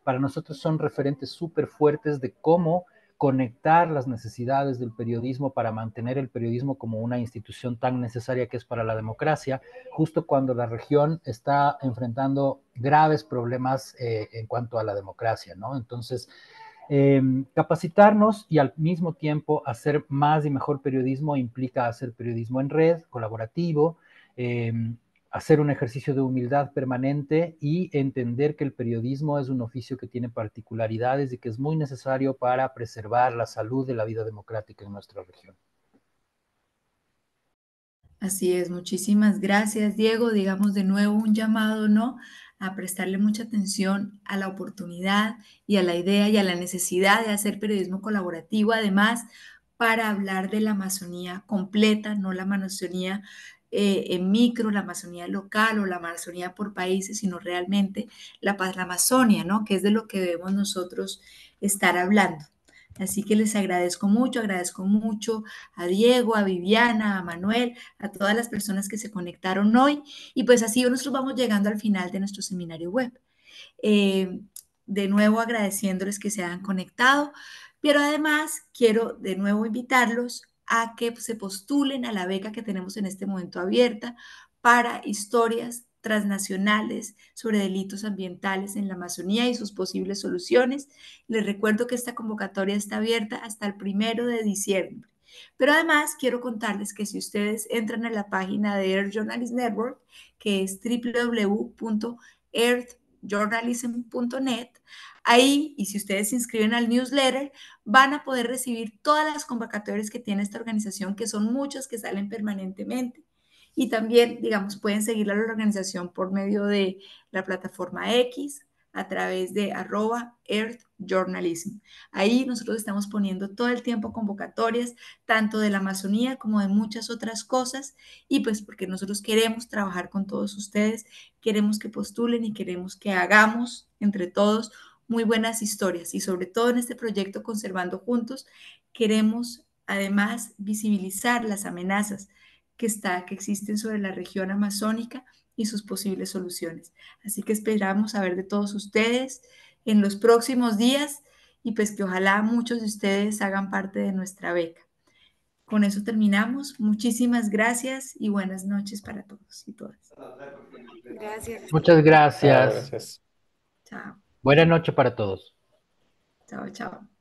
para nosotros son referentes súper fuertes de cómo conectar las necesidades del periodismo para mantener el periodismo como una institución tan necesaria que es para la democracia, justo cuando la región está enfrentando graves problemas eh, en cuanto a la democracia, ¿no? Entonces, em, capacitarnos y al mismo tiempo hacer más y mejor periodismo implica hacer periodismo en red, colaborativo, em, hacer un ejercicio de humildad permanente y entender que el periodismo es un oficio que tiene particularidades y que es muy necesario para preservar la salud de la vida democrática en nuestra región. Así es, muchísimas gracias, Diego. Digamos de nuevo un llamado, ¿no? A prestarle mucha atención a la oportunidad y a la idea y a la necesidad de hacer periodismo colaborativo, además, para hablar de la Amazonía completa, no la Amazonía eh, en micro, la Amazonía local o la Amazonía por países, sino realmente la, la Amazonia, ¿no? Que es de lo que debemos nosotros estar hablando. Así que les agradezco mucho, agradezco mucho a Diego, a Viviana, a Manuel, a todas las personas que se conectaron hoy. Y pues así nosotros vamos llegando al final de nuestro seminario web. Eh, de nuevo agradeciéndoles que se hayan conectado, pero además quiero de nuevo invitarlos a que se postulen a la beca que tenemos en este momento abierta para historias transnacionales sobre delitos ambientales en la Amazonía y sus posibles soluciones. Les recuerdo que esta convocatoria está abierta hasta el primero de diciembre. Pero además quiero contarles que si ustedes entran a la página de Earth Journalist Network, que es www.earth journalism.net. Ahí, y si ustedes se inscriben al newsletter, van a poder recibir todas las convocatorias que tiene esta organización, que son muchas que salen permanentemente. Y también, digamos, pueden seguir a la organización por medio de la plataforma X, a través de arroba Earth Journalism. Ahí nosotros estamos poniendo todo el tiempo convocatorias, tanto de la Amazonía como de muchas otras cosas, y pues porque nosotros queremos trabajar con todos ustedes, queremos que postulen y queremos que hagamos entre todos muy buenas historias, y sobre todo en este proyecto Conservando Juntos, queremos además visibilizar las amenazas que, está, que existen sobre la región amazónica y sus posibles soluciones. Así que esperamos saber de todos ustedes en los próximos días y pues que ojalá muchos de ustedes hagan parte de nuestra beca. Con eso terminamos. Muchísimas gracias y buenas noches para todos y todas. Gracias. Muchas gracias. Buenas noches para todos. Chao, chao.